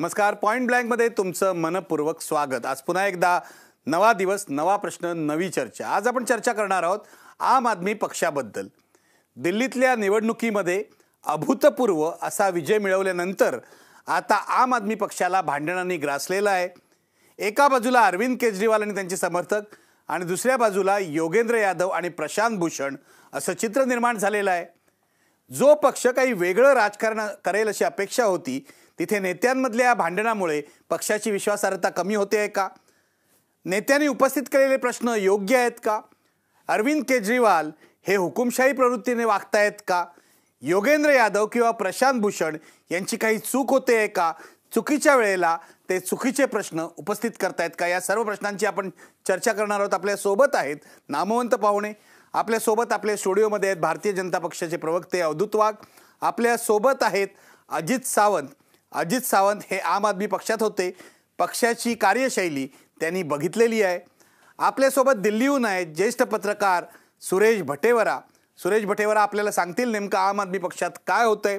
नमस्कार पॉईंट ब्लँकमध्ये तुमचं मनपूर्वक स्वागत आज पुन्हा एकदा नवा दिवस नवा प्रश्न नवी चर्चा आज आपण चर्चा करणार आहोत आम आदमी पक्षाबद्दल दिल्लीतल्या निवडणुकीमध्ये अभूतपूर्व असा विजय मिळवल्यानंतर आता आम आदमी पक्षाला भांडणांनी ग्रासलेला आहे एका बाजूला अरविंद केजरीवाल आणि त्यांचे समर्थक आणि दुसऱ्या बाजूला योगेंद्र यादव आणि प्रशांत भूषण असं चित्र निर्माण झालेलं आहे जो पक्ष काही वेगळं राजकारण करेल अशी अपेक्षा होती तिथे नेत्यांमधल्या भांडणामुळे पक्षाची विश्वासार्हता कमी होते आहे का नेत्यांनी उपस्थित केलेले प्रश्न योग्य आहेत का अरविंद केजरीवाल हे हुकुमशाही प्रवृत्तीने वागतायत का योगेंद्र यादव किंवा प्रशांत भूषण यांची काही चूक होते आहे का चुकीच्या वेळेला ते चुकीचे प्रश्न उपस्थित करतायत का या सर्व प्रश्नांची आपण चर्चा करणार आहोत आपल्यासोबत आहेत नामवंत पाहुणे आपल्यासोबत आपल्या स्टुडिओमध्ये आहेत भारतीय जनता पक्षाचे प्रवक्ते अवधूत वाघ आपल्यासोबत आहेत अजित सावंत अजित सावंत हे आम आदमी पक्षात होते पक्षाची कार्यशैली त्यांनी बघितलेली आहे आपल्यासोबत दिल्लीहून आहेत ज्येष्ठ पत्रकार सुरेश भटेवरा सुरेश भटेवरा आपल्याला सांगतील नेमकं आम आदमी पक्षात काय आहे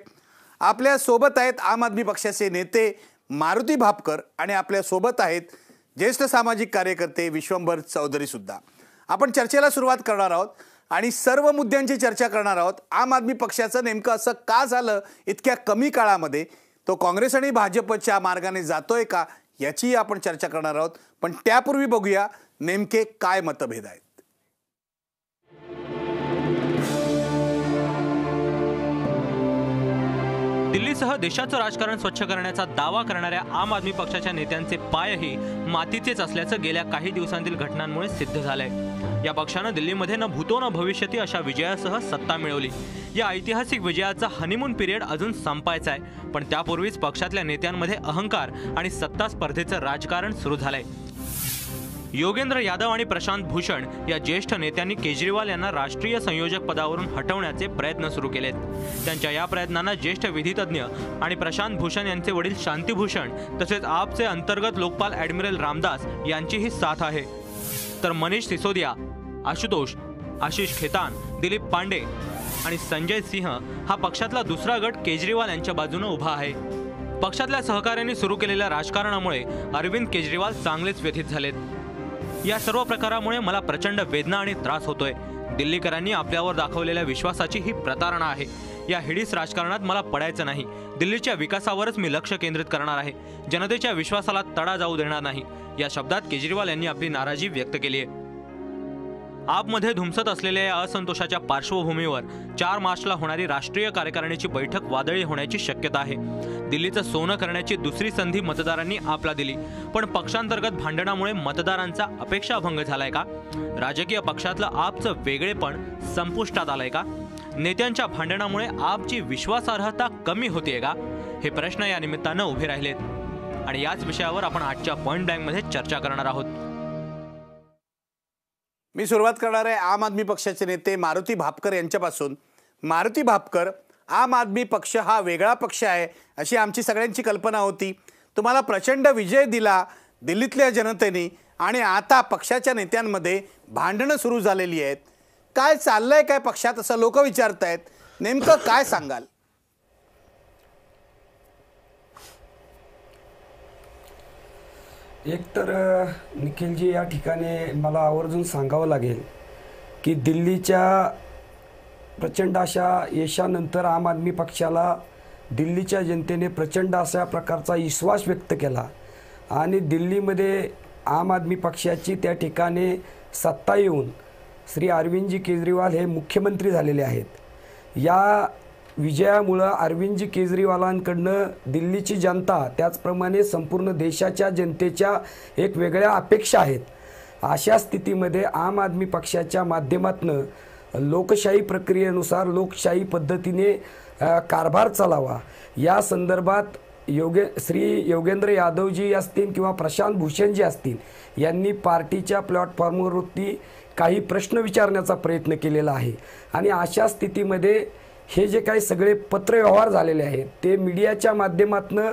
आपल्यासोबत आहेत आम आदमी पक्षाचे नेते मारुती भापकर आणि आपल्यासोबत आहेत ज्येष्ठ सामाजिक कार्यकर्ते विश्वंभर चौधरीसुद्धा आपण चर्चेला सुरुवात करणार आहोत आणि सर्व मुद्द्यांची चर्चा करणार आहोत आम आदमी पक्षाचं नेमकं असं का झालं इतक्या कमी काळामध्ये तो काँग्रेस आणि भाजपच्या मार्गाने जातोय का याचीही आपण चर्चा करणार आहोत पण त्यापूर्वी बघूया नेमके काय मतभेद आहेत दिल्लीसह देशाचं राजकारण स्वच्छ करण्याचा दावा करणाऱ्या आम आदमी पक्षाच्या नेत्यांचे पायही मातीचेच असल्याचं गेल्या काही दिवसांतील घटनांमुळे सिद्ध झालंय या पक्षानं दिल्लीमध्ये न भूतो न भविष्यती अशा विजयासह सत्ता मिळवली या ऐतिहासिक विजयाचा हनीमून पिरियड अजून संपायचा आहे पण त्यापूर्वीच पक्षातल्या नेत्यांमध्ये अहंकार आणि सत्ता स्पर्धेचं राजकारण सुरू झालंय योगेंद्र यादव आणि प्रशांत भूषण या ज्येष्ठ नेत्यांनी केजरीवाल यांना राष्ट्रीय संयोजक पदावरून हटवण्याचे प्रयत्न सुरू केलेत त्यांच्या या प्रयत्नांना ज्येष्ठ विधितज्ञ आणि प्रशांत भूषण यांचे वडील शांतीभूषण तसेच आपचे अंतर्गत लोकपाल ॲडमिरल रामदास यांचीही साथ आहे तर मनीष सिसोदिया आशुतोष आशिष खेतान दिलीप पांडे आणि संजय सिंह हा पक्षातला दुसरा गट केजरीवाल यांच्या बाजूने उभा आहे पक्षातल्या सहकाऱ्यांनी सुरू केलेल्या राजकारणामुळे अरविंद केजरीवाल चांगलेच व्यथित झालेत या सर्व प्रकारामुळे मला प्रचंड वेदना आणि त्रास होतोय दिल्लीकरांनी आपल्यावर दाखवलेल्या विश्वासाची ही प्रतारणा आहे या हिडीस राजकारणात मला पडायचं नाही दिल्लीच्या विकासावरच मी लक्ष केंद्रित करणार आहे जनतेच्या विश्वासाला तडा जाऊ देणार नाही या शब्दात केजरीवाल यांनी आपली नाराजी व्यक्त केली आहे आपमध्ये धुमसत असलेल्या या असंतोषाच्या पार्श्वभूमीवर चार मार्चला होणारी राष्ट्रीय कार्यकारिणीची बैठक वादळी होण्याची शक्यता आहे दिल्लीचं सोनं करण्याची दुसरी संधी मतदारांनी आपला दिली पण पक्षांतर्गत भांडणामुळे मतदारांचा अपेक्षाभंग झालाय का राजकीय पक्षातलं आपचं वेगळेपण संपुष्टात आलंय का नेत्यांच्या भांडणामुळे आपची विश्वासार्हता कमी होतीये का हे प्रश्न या निमित्तानं उभे राहिलेत आणि याच विषयावर आपण आजच्या पॉईंट बँकमध्ये चर्चा करणार आहोत मी सुरुवात करणार आहे आम आदमी पक्षाचे नेते मारुती भापकर यांच्यापासून मारुती भापकर आम आदमी पक्ष हा वेगळा पक्ष आहे अशी आमची सगळ्यांची कल्पना होती तुम्हाला प्रचंड विजय दिला दिल्लीतल्या जनतेने आणि आता पक्षाच्या नेत्यांमध्ये भांडणं सुरू झालेली आहेत काय चाललं आहे काय पक्षात असं लोक विचारत आहेत नेमकं काय सांगाल एक तर निखिलजी या ठिकाणी मला आवर्जून सांगावं लागेल की दिल्लीच्या प्रचंड अशा यशानंतर आम आदमी पक्षाला दिल्लीच्या जनतेने प्रचंड अशा प्रकारचा विश्वास व्यक्त केला आणि दिल्लीमध्ये आम आदमी पक्षाची त्या ठिकाणी सत्ता येऊन श्री अरविंदजी केजरीवाल हे मुख्यमंत्री झालेले आहेत या विजयामुळं अरविंदजी केजरीवालांकडनं दिल्लीची जनता त्याचप्रमाणे संपूर्ण देशाच्या जनतेच्या एक वेगळ्या अपेक्षा आहेत अशा स्थितीमध्ये आम आदमी पक्षाच्या माध्यमातनं लोकशाही प्रक्रियेनुसार लोकशाही पद्धतीने कारभार चालावा या संदर्भात योगे श्री योगेंद्र यादवजी असतील किंवा प्रशांत भूषणजी असतील यांनी पार्टीच्या प्लॅटफॉर्मवरती काही प्रश्न विचारण्याचा प्रयत्न केलेला आहे आणि अशा स्थितीमध्ये हे जे काही सगळे पत्रव्यवहार झालेले आहेत ते मीडियाच्या माध्यमातनं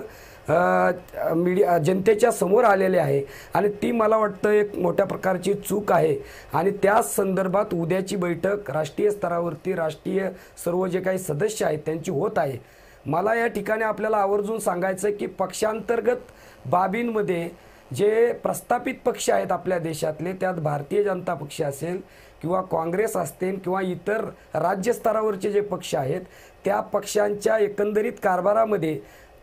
मीडिया जनतेच्या समोर आलेले आहे आणि ती मला वाटतं एक मोठ्या प्रकारची चूक आहे आणि त्या संदर्भात उद्याची बैठक राष्ट्रीय स्तरावरती राष्ट्रीय सर्व जे काही सदस्य आहेत त्यांची होत आहे मला या ठिकाणी आपल्याला आवर्जून सांगायचं की पक्षांतर्गत बाबींमध्ये जे प्रस्थापित पक्ष आहेत आपल्या देशातले त्यात भारतीय जनता पक्ष असेल किंवा काँग्रेस असतील किंवा इतर राज्यस्तरावरचे जे पक्ष आहेत त्या पक्षांच्या एकंदरीत कारभारामध्ये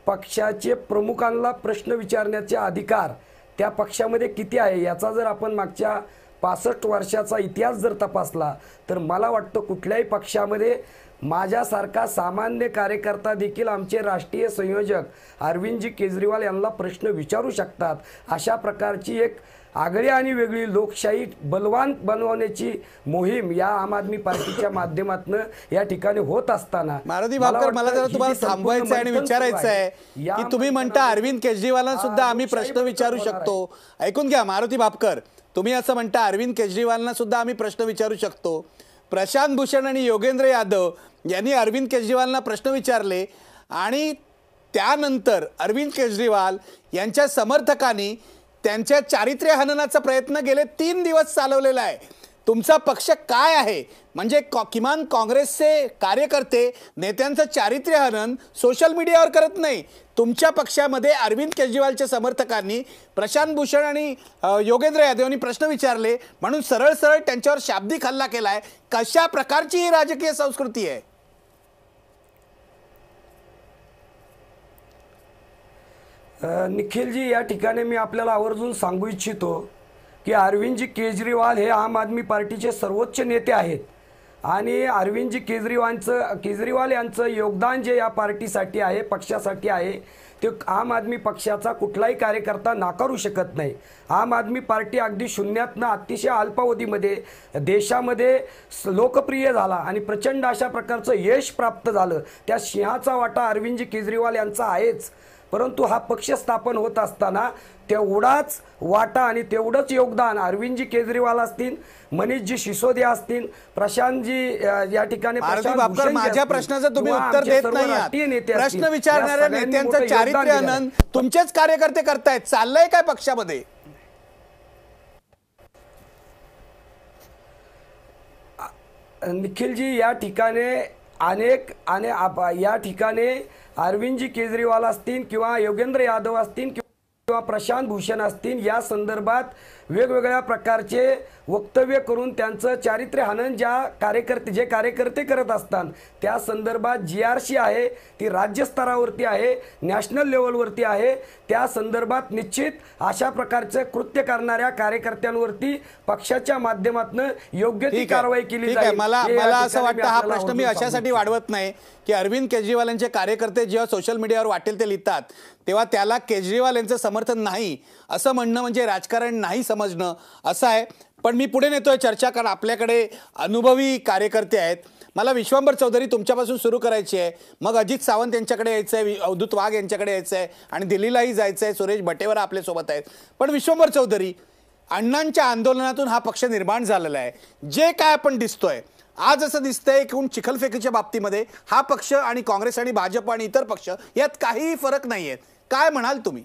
पक्षाचे प्रमुखांना प्रश्न विचारण्याचे अधिकार त्या पक्षामध्ये किती आहे याचा जर आपण मागच्या पासष्ट वर्षाचा इतिहास जर तपासला तर मला वाटतं कुठल्याही पक्षामध्ये माझ्यासारखा सामान्य कार्यकर्ता देखील आमचे राष्ट्रीय संयोजक अरविंदजी केजरीवाल यांना प्रश्न विचारू शकतात अशा प्रकारची एक आगळी आणि वेगळी लोकशाही बलवान बनवण्याची मोहीम या आम आदमी पार्टीच्या माध्यमातून या ठिकाणी होत असताना मारुती भापकर मला जरा तुम्हाला थांबवायचं आणि विचारायचं आहे की तुम्ही म्हणता अरविंद केजरीवालांना सुद्धा आम्ही प्रश्न विचारू शकतो ऐकून घ्या मारुती भापकर तुम्ही असं म्हणता अरविंद केजरीवालना सुद्धा आम्ही प्रश्न विचारू शकतो प्रशांत भूषण आणि योगेंद्र यादव यांनी अरविंद केजरीवालना प्रश्न विचारले आणि त्यानंतर अरविंद केजरीवाल यांच्या समर्थकांनी त्यांच्या चारित्र्य हननाचा प्रयत्न गेले तीन दिवस चालवलेला आहे तुमचा पक्ष काय आहे म्हणजे कॉ किमान काँग्रेसचे कार्यकर्ते नेत्यांचं हनन सोशल मीडियावर करत नाही तुमच्या पक्षामध्ये अरविंद केजरीवालच्या समर्थकांनी प्रशांत भूषण आणि योगेंद्र यादव यांनी प्रश्न विचारले म्हणून सरळ सरळ त्यांच्यावर शाब्दिक हल्ला केला आहे कशा प्रकारची ही राजकीय संस्कृती आहे निखिलजी या ठिकाणी मी आपल्याला आवर्जून सांगू इच्छितो की अरविंदजी केजरीवाल हे आम आदमी पार्टीचे सर्वोच्च नेते आहेत आणि अरविंदजी केजरीवालचं केजरीवाल यांचं योगदान जे या पार्टीसाठी आहे पक्षासाठी आहे ते आम आदमी पक्षाचा कुठलाही कार्यकर्ता नाकारू शकत नाही आम आदमी पार्टी अगदी शून्यातनं अतिशय अल्पावधीमध्ये देशामध्ये लोकप्रिय झाला आणि प्रचंड अशा प्रकारचं यश प्राप्त झालं त्या सिंहाचा वाटा अरविंदजी केजरीवाल यांचा आहेच परंतु हा पक्ष स्थापन होत असताना तेवढाच वाटा आणि तेवढंच योगदान अरविंदजी केजरीवाल असतील मनीषजी सिसोदिया असतील प्रशांतजी या ठिकाणी माझ्या प्रश्नाचं तुम्ही उत्तर देत नाही प्रश्न विचारणाऱ्या नेत्यांचं चारित्र्य आनंद तुमचेच कार्यकर्ते करतायत चाललंय काय पक्षामध्ये निखिलजी या ठिकाणी अनेक आणि या ठिकाणी जी केजरीवाल असतील किंवा योगेंद्र यादव असतील किंवा प्रशांत भूषण असतील या संदर्भात वेगवेगळ्या प्रकारचे वक्तव्य करून त्यांचं चारित्र्य हनन ज्या कार्यकर्ते जे कार्यकर्ते करत असतात त्या संदर्भात जी आर सी आहे ती राज्यस्तरावरती आहे नॅशनल लेवलवरती आहे त्या संदर्भात निश्चित अशा प्रकारचे कृत्य करणाऱ्या कार्यकर्त्यांवरती पक्षाच्या माध्यमातून योग्य ती कारवाई केली मला मला असं वाटतं हा प्रश्न मी अशासाठी वाढवत नाही की अरविंद केजरीवाल यांचे कार्यकर्ते जेव्हा सोशल मीडियावर वाटेल ते लिहितात तेव्हा त्याला केजरीवाल यांचं समर्थन नाही असं म्हणणं म्हणजे राजकारण नाही समजणं असं आहे पण मी पुढे नेतोय चर्चा कारण आपल्याकडे अनुभवी कार्यकर्ते आहेत मला विश्वंभर चौधरी तुमच्यापासून सुरू करायची आहे मग अजित सावंत यांच्याकडे यायचं आहे अवधूत वाघ यांच्याकडे यायचं आहे आणि दिल्लीलाही जायचं आहे सुरेश भटेवर आपल्यासोबत आहेत पण विश्वंभर चौधरी अण्णांच्या आंदोलनातून हा पक्ष निर्माण झालेला आहे जे काय आपण दिसतोय आज असं दिसतंय एकूण चिखलफेकीच्या बाबतीमध्ये हा पक्ष आणि काँग्रेस आणि भाजप आणि इतर पक्ष यात काहीही फरक नाही आहेत काय म्हणाल तुम्ही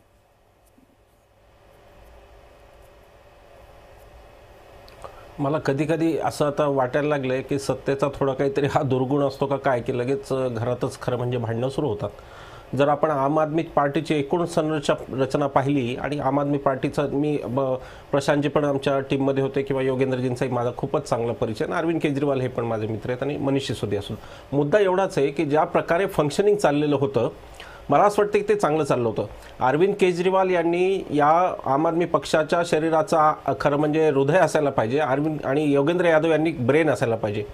मला कधी कधी असं आता वाटायला लागलंय की सत्तेचा थोडा काहीतरी हा दुर्गुण असतो का काय की लगेच घरातच खरं म्हणजे भांडणं सुरू होतात जर आपण आम आदमी पार्टीची एकूण संरचना रचना पाहिली आणि आम आदमी पार्टीचा मी प्रशांतजी पण आमच्या टीममध्ये होते किंवा योगेंद्रजींचाही माझा खूपच चांगला परिचय आणि अरविंद केजरीवाल हे पण माझे मित्र आहेत आणि मनीष सिसोदिया असून मुद्दा एवढाच आहे की ज्या प्रकारे फंक्शनिंग चाललेलं होतं मला असं वाटतं की ते चांगलं चाललं होतं अरविंद केजरीवाल यांनी या आम आदमी पक्षाच्या शरीराचा खरं म्हणजे हृदय असायला पाहिजे अरविंद आणि योगेंद्र यादव यांनी ब्रेन असायला पाहिजे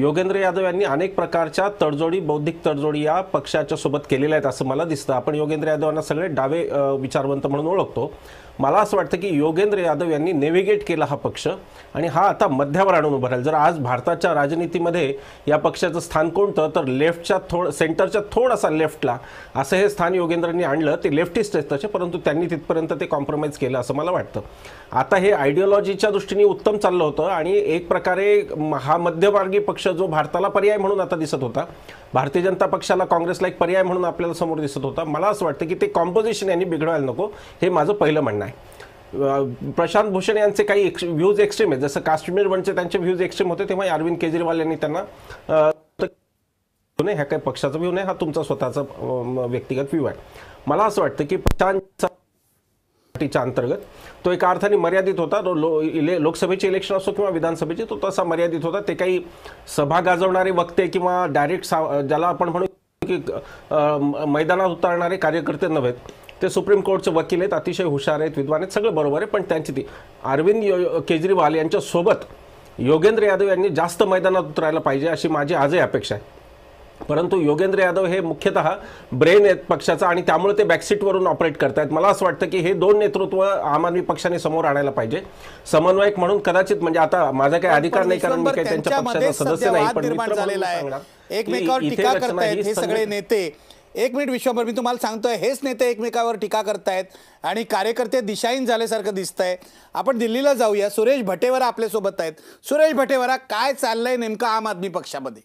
योगेंद्र यादव यांनी अनेक प्रकारच्या तडजोडी बौद्धिक तडजोडी या पक्षाच्या सोबत केलेल्या आहेत असं मला दिसतं आपण योगेंद्र यादव यांना सगळे डावे विचारवंत म्हणून ओळखतो मला असं वाटतं की योगेंद्र यादव यांनी नेव्हिगेट केला हा पक्ष आणि हा आता मध्यावर आणून उभा राहील जर आज भारताच्या राजनितीमध्ये या पक्षाचं स्थान कोणतं तर लेफ्टच्या थोड सेंटरच्या थोडासा लेफ्टला असं हे स्थान योगेंद्रांनी आणलं ते लेफ्टिस्ट तसे परंतु त्यांनी तिथपर्यंत ते कॉम्प्रोमाइज केलं असं मला वाटतं आता हे आयडिओलॉजीच्या दृष्टीने उत्तम चाललं होतं आणि एक प्रकारे हा मध्यमार्गी पक्ष जो भारताला पर्याय म्हणून आता दिसत होता भारतीय जनता पक्षाला काँग्रेसला एक पर्याय म्हणून आपल्याला समोर दिसत होता मला असं वाटतं की ते कॉम्पोजिशन यांनी बिघडवायला नको हे माझं पहिलं म्हणणं आहे आहे प्रशांत भूषण यांचे काही एक्स व्ह्यूज एक्स्ट्रीम आहेत जसं काश्मीर वनचे त्यांचे व्ह्यूज एक्स्ट्रीम होते तेव्हा अरविंद केजरीवाल यांनी त्यांना नाही हा काही पक्षाचा व्ह्यू नाही हा तुमचा स्वतःचा व्यक्तिगत व्ह्यू आहे मला असं वाटतं की पक्षांच्या अंतर्गत तो एका अर्थाने मर्यादित होता लो इले लोकसभेचे इलेक्शन असो किंवा विधानसभेचे तो तसा मर्यादित होता ते काही सभा गाजवणारे वक्ते किंवा डायरेक्ट सा ज्याला आपण म्हणू की मैदानात उतरणारे कार्यकर्ते नव्हेत ते सुप्रीम कोर्टचे वकील आहेत अतिशय हुशार आहेत विद्वान आहेत सगळं बरोबर आहे पण त्यांची ती अरविंद केजरीवाल यांच्यासोबत योगेंद्र यादव यांनी जास्त मैदानात उतरायला पाहिजे अशी माझी आजही अपेक्षा आहे परंतु योगेंद्र यादव हे मुख्यतः ब्रेन आहेत पक्षाचा आणि त्यामुळे ते बॅकसीटवरून ऑपरेट करतायत मला असं वाटतं की हे दोन नेतृत्व आम आदमी पक्षाने समोर आणायला पाहिजे समन्वयक म्हणून कदाचित म्हणजे आता माझा काही अधिकार नाही कारण मी काही त्यांच्या पक्षाचा सदस्य नाही पण एकमेकांवर टीका करतायत हे सगळे नेते एक मिनिट विश्वभर मी तुम्हाला सांगतोय हेच नेते एकमेकावर टीका करतायत आणि कार्यकर्ते दिशाहीन झाल्यासारखं दिसत आहे आपण दिल्लीला जाऊया सुरेश भटेवरा आपल्यासोबत आहेत सुरेश भटेवरा काय चाललंय नेमकं आम आदमी पक्षामध्ये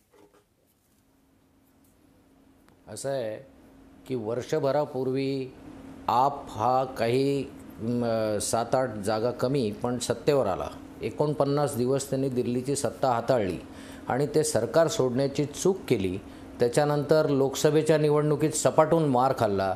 असं आहे की वर्षभरापूर्वी आप हा काही सात आठ जागा कमी पण सत्तेवर आला एकोणपन्नास दिवस त्यांनी दिल्लीची सत्ता हाताळली आणि ते सरकार सोडण्याची चूक केली त्याच्यानंतर लोकसभेच्या निवडणुकीत सपाटून मार खाल्ला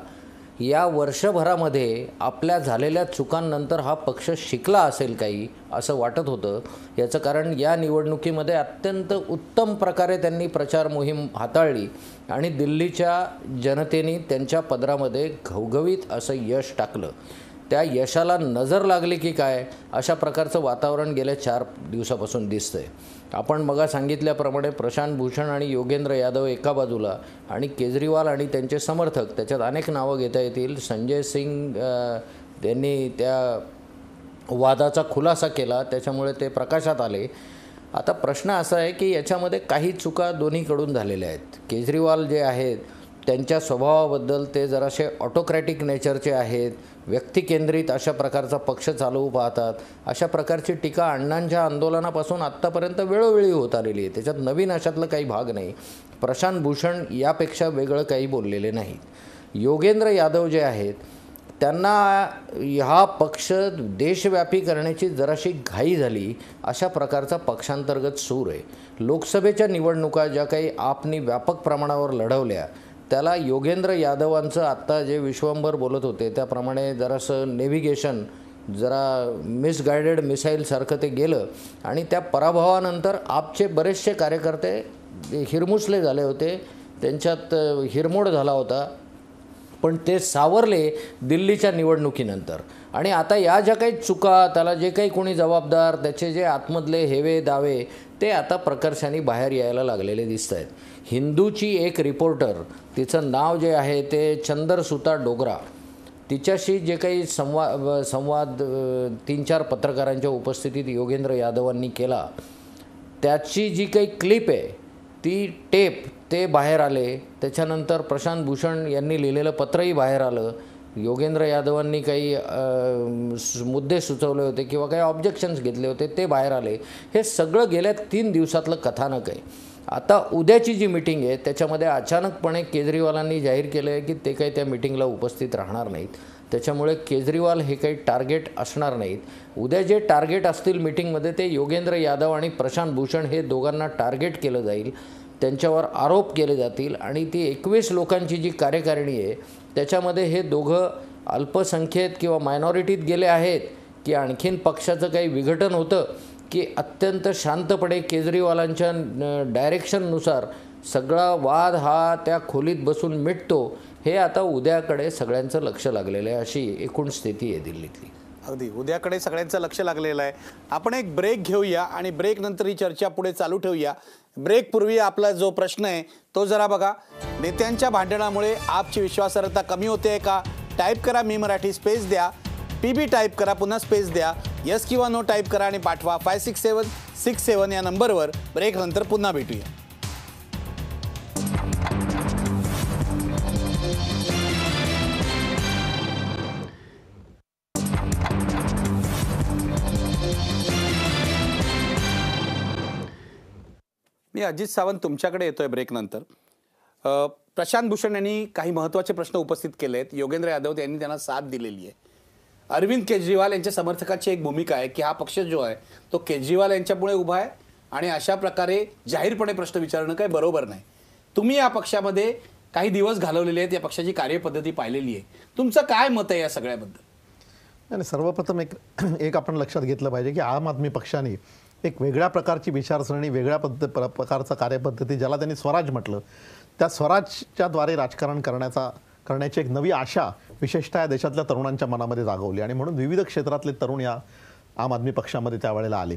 या वर्षभरामध्ये आपल्या झालेल्या चुकांनंतर हा पक्ष शिकला असेल काही असं वाटत होतं याचं कारण या निवडणुकीमध्ये अत्यंत उत्तम प्रकारे त्यांनी प्रचार मोहीम हाताळली आणि दिल्लीच्या जनतेने त्यांच्या पदरामध्ये घवघवीत असं यश टाकलं त्या यशाला नजर लागली की काय अशा प्रकारचं वातावरण गेल्या चार दिवसापासून दिसतंय आपण मगा सांगितल्याप्रमाणे प्रशांत भूषण आणि योगेंद्र यादव एका बाजूला आणि केजरीवाल आणि त्यांचे समर्थक त्याच्यात अनेक नावं घेता येतील संजय सिंग त्यांनी त्या वादाचा खुलासा केला त्याच्यामुळे ते प्रकाशात आले आता प्रश्न असा आहे की याच्यामध्ये काही चुका दोन्हीकडून झालेल्या आहेत केजरीवाल जे आहेत त्यांच्या स्वभावाबद्दल ते जरासे ऑटोक्रॅटिक नेचरचे आहेत व्यक्तिकेंद्रित अशा प्रकारचा पक्ष चालवू पाहतात अशा प्रकारची टीका अण्णांच्या आंदोलनापासून आत्तापर्यंत वेळोवेळी होत आलेली आहे त्याच्यात नवीन अशातलं काही भाग नाही प्रशांत भूषण यापेक्षा वेगळं काही बोललेले नाहीत योगेंद्र यादव जे आहेत त्यांना हा पक्ष देशव्यापी करण्याची जराशी घाई झाली अशा प्रकारचा पक्षांतर्गत सूर आहे लोकसभेच्या निवडणुका ज्या काही आपनी व्यापक प्रमाणावर लढवल्या त्याला योगेंद्र यादवांचं आत्ता जे विश्वंभर बोलत होते त्याप्रमाणे जरासं नेव्हिगेशन जरा मिसगायडेड मिसाईलसारखं ते गेलं आणि त्या पराभवानंतर आपचे बरेचसे कार्यकर्ते हिरमुसले झाले होते त्यांच्यात हिरमोड झाला होता पण ते सावरले दिल्लीच्या निवडणुकीनंतर आणि आता या ज्या काही चुका त्याला जे काही कोणी जबाबदार त्याचे जे आतमधले हेवे दावे ते आता प्रकर्षाने बाहेर यायला लागलेले दिसत आहेत हिंदूची एक रिपोर्टर तिचं नाव जे आहे ते चंदरसुता डोगरा तिच्याशी जे काही संवाद संवाद तीन चार पत्रकारांच्या उपस्थितीत योगेंद्र यादवांनी केला त्याची जी काही क्लिप आहे ती टेप ते बाहेर आले त्याच्यानंतर प्रशांत भूषण यांनी लिहिलेलं पत्रही बाहेर आलं योगेंद्र यादवांनी काही मुद्दे सुचवले होते किंवा काही ऑब्जेक्शन्स घेतले होते ते बाहेर आले हे सगळं गेल्या तीन दिवसातलं कथानक आहे आता उद्याची जी मिटिंग आहे त्याच्यामध्ये अचानकपणे केजरीवालांनी जाहीर केलं आहे की ते काही त्या मिटिंगला उपस्थित राहणार नाहीत त्याच्यामुळे केजरीवाल हे काही टार्गेट असणार नाहीत उद्या जे टार्गेट असतील मिटिंगमध्ये ते योगेंद्र यादव आणि प्रशांत भूषण हे दोघांना टार्गेट केलं जाईल त्यांच्यावर आरोप केले जातील आणि ती एकवीस लोकांची जी कार्यकारिणी आहे त्याच्यामध्ये हे दोघं अल्पसंख्येत किंवा मायनॉरिटीत गेले आहेत की आणखीन पक्षाचं काही विघटन होतं की अत्यंत शांतपणे केजरीवालांच्या डायरेक्शननुसार सगळा वाद हा त्या खोलीत बसून मिटतो हे आता उद्याकडे सगळ्यांचं लक्ष लागलेलं आहे अशी एकूण स्थिती आहे दिल्लीतली अगदी उद्याकडे सगळ्यांचं लक्ष लागलेलं आहे आपण एक ब्रेक घेऊया आणि ब्रेक नंतर ही चर्चा पुढे चालू ठेवूया ब्रेकपूर्वी आपला जो प्रश्न आहे तो जरा बघा नेत्यांच्या भांडणामुळे आपची विश्वासार्हता कमी होते का टाईप करा मी मराठी स्पेस द्या पी बी टाईप करा पुन्हा स्पेस द्या यस किंवा नो टाईप करा आणि पाठवा five six seven six seven या नंबरवर ब्रेक नंतर पुन्हा भेटूया मी अजित सावंत तुमच्याकडे येतोय ब्रेक नंतर प्रशांत भूषण यांनी काही महत्त्वाचे प्रश्न उपस्थित केले आहेत योगेंद्र यादव यांनी त्यांना साथ दिलेली आहे अरविंद केजरीवाल यांच्या समर्थकाची एक भूमिका आहे की हा पक्ष जो आहे तो केजरीवाल यांच्यामुळे उभा आहे आणि अशा प्रकारे जाहीरपणे प्रश्न विचारणं काही बरोबर नाही तुम्ही या पक्षामध्ये काही दिवस घालवलेले आहेत या पक्षाची कार्यपद्धती पाहिलेली आहे तुमचं काय मत आहे या सगळ्याबद्दल नाही सर्वप्रथम एक एक आपण लक्षात घेतलं पाहिजे की आम आदमी पक्षाने एक वेगळ्या प्रकारची विचारसरणी वेगळ्या पद्धत प्र प्रकारचा कार्यपद्धती ज्याला त्यांनी स्वराज म्हटलं त्या स्वराजच्याद्वारे राजकारण करण्याचा करण्याची एक नवी आशा विशेषतः देशातल्या तरुणांच्या मनामध्ये जागवली आणि म्हणून विविध क्षेत्रातले तरुण या आम आदमी पक्षामध्ये त्यावेळेला आले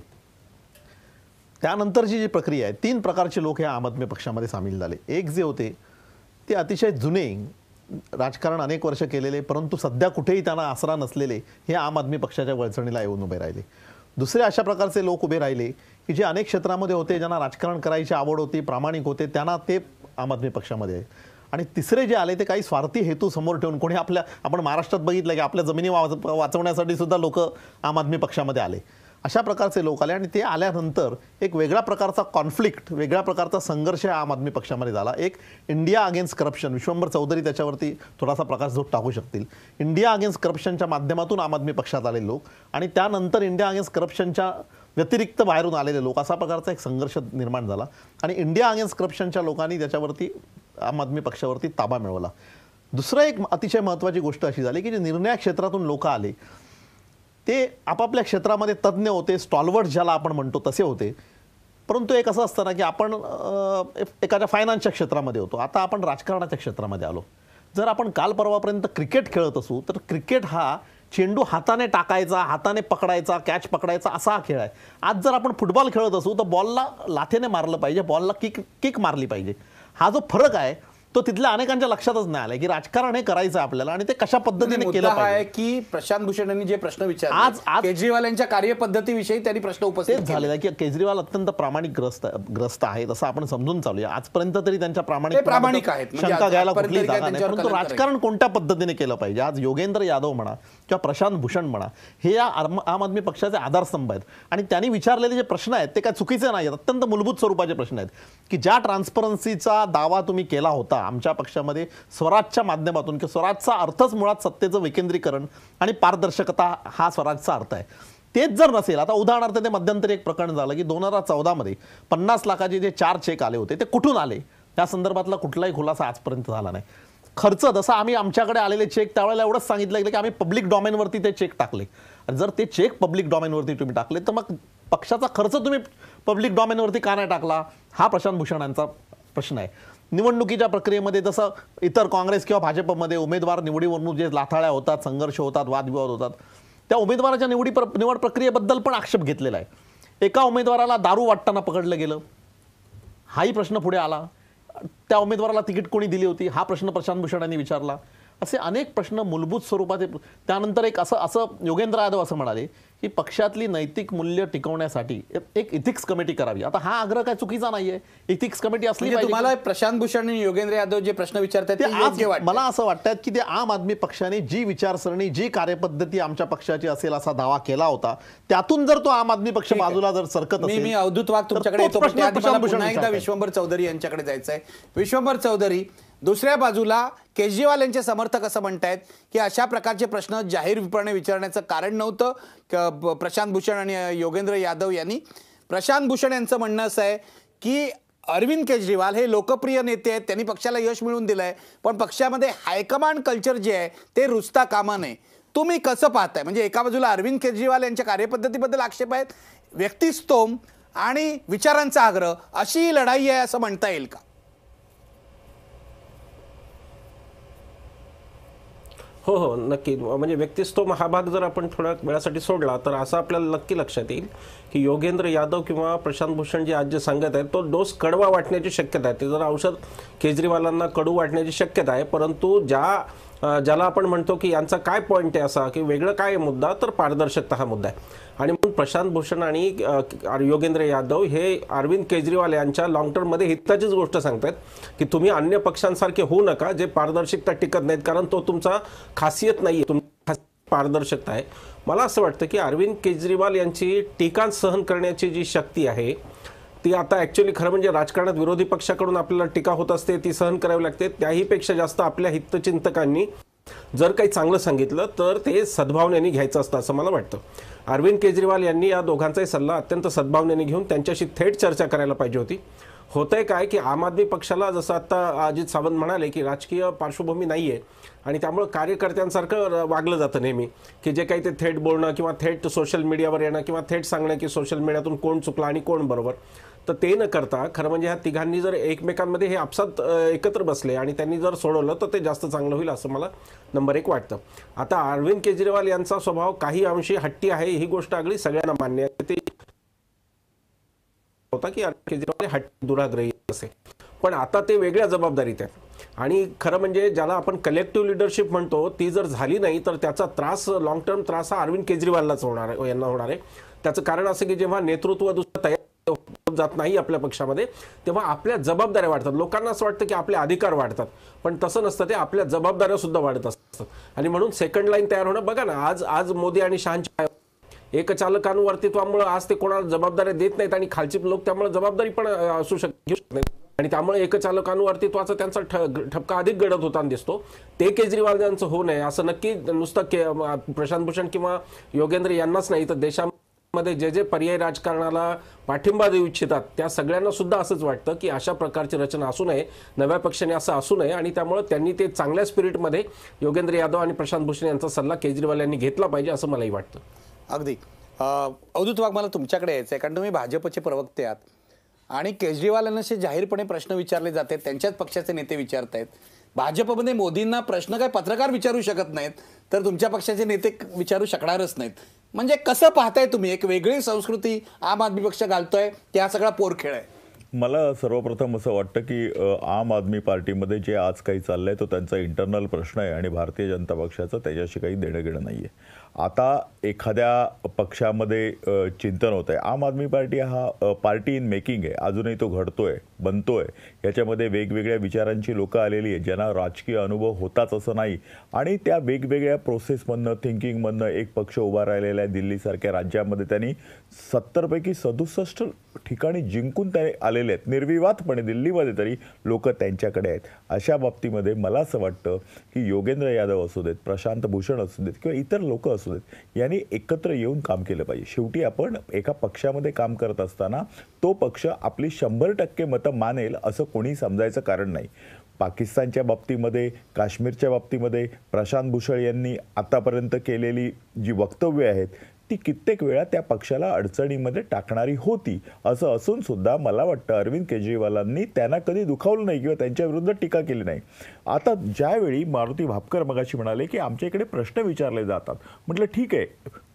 त्यानंतरची जी प्रक्रिया आहे तीन प्रकारचे लोक या आम आदमी पक्षामध्ये सामील झाले एक जे होते ते अतिशय जुने राजकारण अनेक वर्ष केलेले परंतु सध्या कुठेही त्यांना आसरा नसलेले हे आम आदमी पक्षाच्या वळचणीला येऊन उभे राहिले दुसरे अशा प्रकारचे लोक उभे राहिले की जे अनेक क्षेत्रामध्ये होते ज्यांना राजकारण करायची आवड होती प्रामाणिक होते त्यांना ते आम आदमी पक्षामध्ये आणि तिसरे जे आले ते काही स्वार्थी हेतू समोर ठेवून कोणी आपल्या आपण महाराष्ट्रात बघितलं की आपल्या जमिनी वाच वाचवण्यासाठी सुद्धा लोक आम आदमी पक्षामध्ये आले अशा प्रकारचे लोक आले आणि ते आल्यानंतर एक वेगळ्या प्रकारचा कॉन्फ्लिक्ट वेगळ्या प्रकारचा संघर्ष आम आदमी पक्षामध्ये झाला एक India against corruption Vishwambhar Chaudhari त्याच्यावरती थोडासा प्रकाश झोप टाकू शकतील इंडिया अगेन्स्ट करप्शनच्या माध्यमातून आम आदमी पक्षात आले लोक आणि त्यानंतर इंडिया अगेन्स्ट करप्शनच्या व्यतिरिक्त बाहेरून आलेले लोक असा प्रकारचा एक संघर्ष निर्माण झाला आणि इंडिया अगेन्स्ट करप्शनच्या लोकांनी त्याच्यावरती आम आदमी पक्षावरती ताबा मिळवला दुसरं एक अतिशय महत्त्वाची गोष्ट अशी झाली की जे निर्णय क्षेत्रातून लोक आले ते आपापल्या क्षेत्रामध्ये तज्ज्ञ होते स्टॉलवर्ट ज्याला आपण म्हणतो तसे होते परंतु एक असं असतं ना की आपण एखाद्या फायनान्सच्या क्षेत्रामध्ये होतो आता आपण राजकारणाच्या क्षेत्रामध्ये आलो जर आपण काल परवापर्यंत क्रिकेट खेळत असू तर क्रिकेट हा चेंडू हाताने टाकायचा हाताने पकडायचा कॅच पकडायचा असा हा खेळ आहे आज जर आपण फुटबॉल खेळत असू तर बॉलला लाथेने मारलं पाहिजे बॉलला किक किक मारली पाहिजे हा जो फरक आहे तो तिथल्या अनेकांच्या लक्षातच नाही आलाय की राजकारण हे करायचं आपल्याला आणि ते कशा पद्धतीने केलं आहे की प्रशांत भूषण यांनी जे प्रश्न विचारले आज आज केजरीवाल यांच्या कार्यपद्धतीविषयी त्यांनी प्रश्न उपस्थित झालेला की केजरीवाल अत्यंत प्रामाणिक ग्रस्त ग्रस्त आहेत असं आपण समजून चालूया आजपर्यंत तरी त्यांच्या प्रामाणिक प्रामाणिक आहेत म्हणजे शंका घ्यायला कुठली परंतु राजकारण कोणत्या पद्धतीने केलं पाहिजे आज योगेंद्र यादव म्हणा किंवा प्रशांत भूषण म्हणा हे या आम आदमी पक्षाचे आधारस्तंभ आहेत आणि त्यांनी विचारलेले जे प्रश्न आहेत ते काय चुकीचे नाही आहेत अत्यंत मूलभूत स्वरूपाचे प्रश्न आहेत की ज्या ट्रान्सपरन्सीचा दावा तुम्ही केला होता आमच्या पक्षामध्ये स्वराजच्या माध्यमातून किंवा स्वराजचा अर्थच मुळात सत्तेचं विकेंद्रीकरण आणि पारदर्शकता हा स्वराजचा अर्थ आहे तेच जर नसेल आता उदाहरणार्थ ते मध्यंतरी एक प्रकरण झालं की दोन हजार चौदामध्ये पन्नास लाखाचे जे चार चेक आले होते ते कुठून आले त्या संदर्भातला कुठलाही खुलासा आजपर्यंत झाला नाही खर्च जसा आम्ही आमच्याकडे आलेले चेक त्यावेळेला एवढंच सांगितलं गेलं की आम्ही पब्लिक डॉमेनवरती ते चेक टाकले जर ते चेक पब्लिक डॉमेनवरती तुम्ही टाकले तर मग पक्षाचा खर्च तुम्ही पब्लिक डॉमेनवरती का नाही टाकला हा प्रशांत भूषण यांचा प्रश्न आहे निवडणुकीच्या प्रक्रियेमध्ये जसं इतर काँग्रेस किंवा भाजपमध्ये उमेदवार निवडीवरून जे लाथाळ्या होतात संघर्ष होतात वादविवाद होतात त्या उमेदवाराच्या निवडी प्र निवड प्रक्रियेबद्दल पण आक्षेप घेतलेला आहे एका उमेदवाराला दारू वाटताना पकडलं गेलं हाही प्रश्न पुढे आला त्या उमेदवाराला तिकीट कोणी दिली होती हा प्रश्न प्रशांत भूषण यांनी विचारला असे अनेक प्रश्न मूलभूत स्वरूपाचे त्यानंतर एक असं असं योगेंद्र यादव असं म्हणाले की पक्षातली नैतिक मूल्य टिकवण्यासाठी एक इथिक्स कमिटी करावी आता हा आग्रह काय चुकीचा नाहीये इथिक्स कमिटी असली म्हणजे तुम्हाला प्रशांत भूषण आणि योगेंद्र यादव जे प्रश्न विचारतात ते आज मला असं वाटतं की ते आम आदमी पक्षाने जी विचारसरणी जी कार्यपद्धती आमच्या पक्षाची असेल असा दावा केला होता त्यातून जर तो आम आदमी पक्ष बाजूला जर सरकत असेल मी अवधूत वाघ तुमच्याकडे एकदा विश्वंभर चौधरी यांच्याकडे जायचं आहे विश्वंभर चौधरी दुसऱ्या बाजूला केजरीवाल यांचे समर्थक असं म्हणतायत की अशा प्रकारचे प्रश्न जाहीरपणे विचारण्याचं कारण नव्हतं प्रशांत भूषण आणि योगेंद्र यादव यांनी प्रशांत भूषण यांचं म्हणणं असं आहे की अरविंद केजरीवाल हे लोकप्रिय नेते आहेत त्यांनी पक्षाला यश मिळवून दिलं आहे पण पक्षामध्ये हायकमांड कल्चर जे आहे ते रुजता कामा नये तुम्ही कसं पाहताय म्हणजे एका बाजूला अरविंद केजरीवाल यांच्या कार्यपद्धतीबद्दल आक्षेप आहेत व्यक्तिस्तोम आणि विचारांचा आग्रह अशी लढाई आहे असं म्हणता येईल का हो हो नक्की म्हणजे व्यक्तीच तो महाभाग जर आपण थोड्या वेळासाठी सोडला तर असं आपल्याला नक्की लक्षात येईल की योगेंद्र यादव किंवा प्रशांत भूषण जे आज जे सांगत आहेत तो डोस कडवा वाटण्याची शक्यता आहे ते जर औषध केजरीवालांना कडू वाटण्याची शक्यता आहे परंतु ज्या ज्याला आपण म्हणतो की यांचा काय पॉईंट आहे असा की वेगळं काय मुद्दा तर पारदर्शकता हा मुद्दा आहे आणि म्हणून प्रशांत भूषण आणि योगेंद्र यादव हे अरविंद केजरीवाल यांच्या लाँग टर्ममध्ये हिताचीच गोष्ट सांगतात की तुम्ही अन्य पक्षांसारखे होऊ नका जे पारदर्शकता टिकत नाहीत कारण तो तुमचा खासियत नाही आहे पारदर्शकता आहे मला असं वाटतं की अरविंद केजरीवाल यांची टीका सहन करण्याची जी शक्ती आहे ती आता ॲक्च्युली खरं म्हणजे राजकारणात विरोधी पक्षाकडून आपल्याला टीका होत असते ती सहन करावी लागते त्याहीपेक्षा जास्त आपल्या हितचिंतकांनी जर काही चांगलं सांगितलं तर ते सद्भावनेने घ्यायचं असतं असं मला वाटतं अरविंद केजरीवाल यांनी या दोघांचाही सल्ला अत्यंत सद्भावनेने घेऊन त्यांच्याशी थेट चर्चा करायला पाहिजे होती होतंय काय की आम आदमी पक्षाला जसं आता अजित सावंत म्हणाले की राजकीय पार्श्वभूमी नाही आहे आणि त्यामुळं कार्यकर्त्यांसारखं वागलं जातं नेहमी की जे काही ते थेट बोलणं किंवा थेट सोशल मीडियावर येणं किंवा थेट सांगणं की सोशल मीडियातून कोण चुकला आणि कोण बरोबर तर ते न करता खरं म्हणजे ह्या तिघांनी जर एकमेकांमध्ये हे आपसात एकत्र बसले आणि त्यांनी जर सोडवलं तर ते जास्त चांगलं होईल असं मला नंबर एक वाटतं आता अरविंद केजरीवाल यांचा स्वभाव काही अंशी हट्टी आहे ही गोष्ट अगदी सगळ्यांना मान्य आहे ते होता की अरविंद केजरीवाल हट्टी दुराग्रही असे पण आता ते वेगळ्या जबाबदारीत आहेत आणि खरं म्हणजे ज्याला आपण कलेक्टिव्ह लिडरशिप म्हणतो ती जर झाली नाही तर त्याचा त्रास लॉंग टर्म त्रास हा अरविंद केजरीवाललाच होणार यांना होणार आहे त्याचं कारण असं की जेव्हा नेतृत्व दुसरं तयार जात नाही आपल्या पक्षामध्ये तेव्हा आपल्या जबाबदाऱ्या वाढतात लोकांना असं वाटतं की आपले अधिकार वाढतात पण तसं नसतं ते आपल्या जबाबदाऱ्या सुद्धा वाढत असतात आणि म्हणून सेकंड लाईन तयार होणं बघा ना आज आज मोदी आणि शहाच्या एकचालकांवर्तित्वामुळे आज ते कोणाला जबाबदाऱ्या देत नाहीत आणि खालची लोक त्यामुळे जबाबदारी पण असू शकते शकत आणि त्यामुळे एकचालकांवर्तित्वाचा त्यांचा ठपका अधिक घडत होताना दिसतो ते केजरीवाल यांचं होऊ नये असं नक्की नुसतं के प्रशांत भूषण किंवा योगेंद्र यांनाच नाही तर देशामध्ये मध्ये जे जे पर्याय राजकारणाला पाठिंबा देऊ इच्छितात त्या सगळ्यांना सुद्धा असंच वाटतं की अशा प्रकारची रचना असू नये नव्या पक्षाने असं असू नये आणि त्यामुळे त्यांनी ते चांगल्या स्पिरिटमध्ये योगेंद्र यादव आणि प्रशांत भूषण यांचा सल्ला केजरीवाल यांनी घेतला पाहिजे असं मलाही वाटतं अगदी अवधूत वाघ मला तुमच्याकडे यायचं आहे कारण तुम्ही भाजपचे प्रवक्ते आहात आणि केजरीवाल यांना जाहीरपणे प्रश्न विचारले जाते त्यांच्याच पक्षाचे नेते विचारत आहेत भाजपमध्ये मोदींना प्रश्न काय पत्रकार विचारू शकत नाहीत तर तुमच्या पक्षाचे नेते विचारू शकणारच नाहीत म्हणजे कसं पाहताय तुम्ही एक वेगळी संस्कृती आम आदमी पक्ष घालतोय त्या सगळा पोरखेळ आहे मला सर्वप्रथम असं वाटतं की आम आदमी पार्टीमध्ये जे आज काही चाललं आहे तो त्यांचा इंटरनल प्रश्न आहे आणि भारतीय जनता पक्षाचं त्याच्याशी काही देणं घेणं नाही आहे आता एखाद्या पक्षामध्ये चिंतन होतं आहे आम आदमी पार्टी हा पार्टी इन मेकिंग आहे अजूनही तो घडतो आहे बनतोय याच्यामध्ये वेगवेगळ्या विचारांची लोकं आलेली आहेत ज्यांना राजकीय अनुभव होताच असं नाही आणि त्या वेगवेगळ्या प्रोसेसमधनं थिंकिंगमधनं एक पक्ष उभा राहिलेला आहे दिल्लीसारख्या राज्यामध्ये त्यांनी सत्तरपैकी सदुसष्ट ठिकाणी जिंकून ते आलेले आहेत निर्विवादपणे दिल्लीमध्ये तरी लोक त्यांच्याकडे आहेत अशा बाबतीमध्ये मला असं वाटतं की योगेंद्र यादव असू देत प्रशांत भूषण असू देत किंवा इतर लोक असू देत यांनी एकत्र येऊन काम केलं पाहिजे शेवटी आपण एका पक्षामध्ये काम करत असताना तो पक्ष आपली शंभर टक्के मत मानेल असं कोणी समजायचं कारण नाही पाकिस्तानच्या बाबतीमध्ये काश्मीरच्या बाबतीमध्ये प्रशांत भूषण यांनी आतापर्यंत केलेली जी वक्तव्य आहेत ती कित्येक वेळा त्या पक्षाला अडचणीमध्ये टाकणारी होती असं असून सुद्धा मला वाटतं अरविंद केजरीवालांनी त्यांना कधी दुखावलं नाही किंवा त्यांच्याविरुद्ध टीका केली नाही आता ज्यावेळी मारुती भापकर मगाशी म्हणाले की आमच्या इकडे प्रश्न विचारले जातात म्हटलं ठीक आहे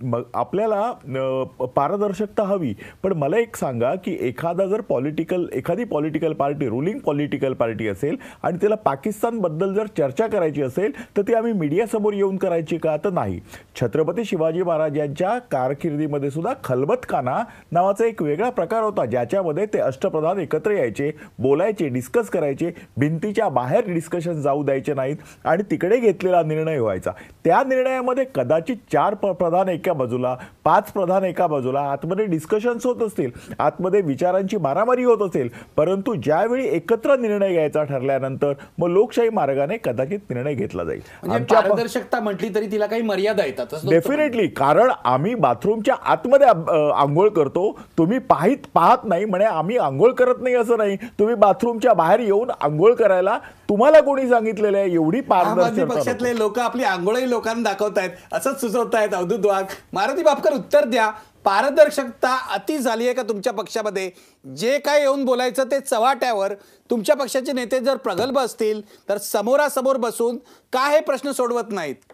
मग आपल्याला पारदर्शकता हवी पण मला एक सांगा की एखादा जर पॉलिटिकल एखादी political party ruling political party असेल आणि त्याला पाकिस्तानबद्दल जर चर्चा करायची असेल तर ती आम्ही मीडियासमोर येऊन करायची का तर नाही छत्रपती शिवाजी महाराजांच्या कारकिर्दीमध्ये सुद्धा खलबतखाना नावाचा एक वेगळा प्रकार होता ज्याच्यामध्ये ते अष्टप्रधान एकत्र यायचे बोलायचे डिस्कस करायचे भिंतीच्या बाहेर डिस्कशन जाऊ द्यायचे नाहीत आणि तिकडे घेतलेला निर्णय व्हायचा त्या निर्णयामध्ये कदाचित चार प्रधान एक एका बाजूला पाच प्रधान एका बाजूला आतमध्ये डिस्कशन्स होत असतील आतमध्ये विचारांची मारामारी होत असेल परंतु ज्यावेळी एकत्र निर्णय घ्यायचा ठरल्यानंतर मग लोकशाही मार्गाने कदाचित निर्णय घेतला जाईल म्हणजे पारदर्शकता म्हटली तरी तिला काही मर्यादा येतात डेफिनेटली कारण आम्ही बाथरूमच्या आतमध्ये आंघोळ करतो तुम्ही पाहित पाहत नाही म्हणे आम्ही आंघोळ करत नाही असं नाही तुम्ही बाथरूमच्या बाहेर येऊन आंघोळ करायला तुम्हाला कोणी सांगितलेलं आहे एवढी पारदर्शक पक्षातले लोक आपली आंघोळी लोकांना आहेत असंच सुचवतायत अवधूत वाघ मारुती बापकर उत्तर द्या पारदर्शकता अति झाली आहे का तुमच्या पक्षामध्ये जे काय येऊन बोलायचं ते चव्हाट्यावर तुमच्या पक्षाचे नेते जर प्रगल्भ असतील तर समोरासमोर बसून काय हे प्रश्न सोडवत नाहीत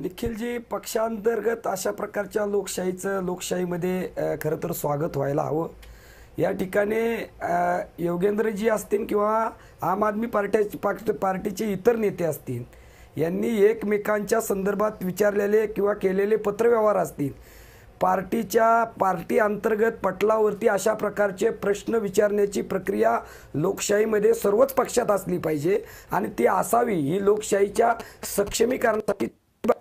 निखिलजी पक्षांतर्गत अशा प्रकारच्या लोकशाहीचं लोकशाहीमध्ये खरं तर स्वागत व्हायला हवं या ठिकाणी योगेंद्रजी असतील किंवा आम आदमी पार्ट्याची पार्टी पार्टीचे इतर नेते असतील यांनी एकमेकांच्या संदर्भात विचारलेले किंवा केलेले पत्रव्यवहार असतील पार्टीच्या पार्टी अंतर्गत पटलावरती अशा प्रकारचे प्रश्न विचारण्याची प्रक्रिया लोकशाहीमध्ये सर्वच पक्षात असली पाहिजे आणि ती असावी ही लोकशाहीच्या सक्षमीकरणासाठी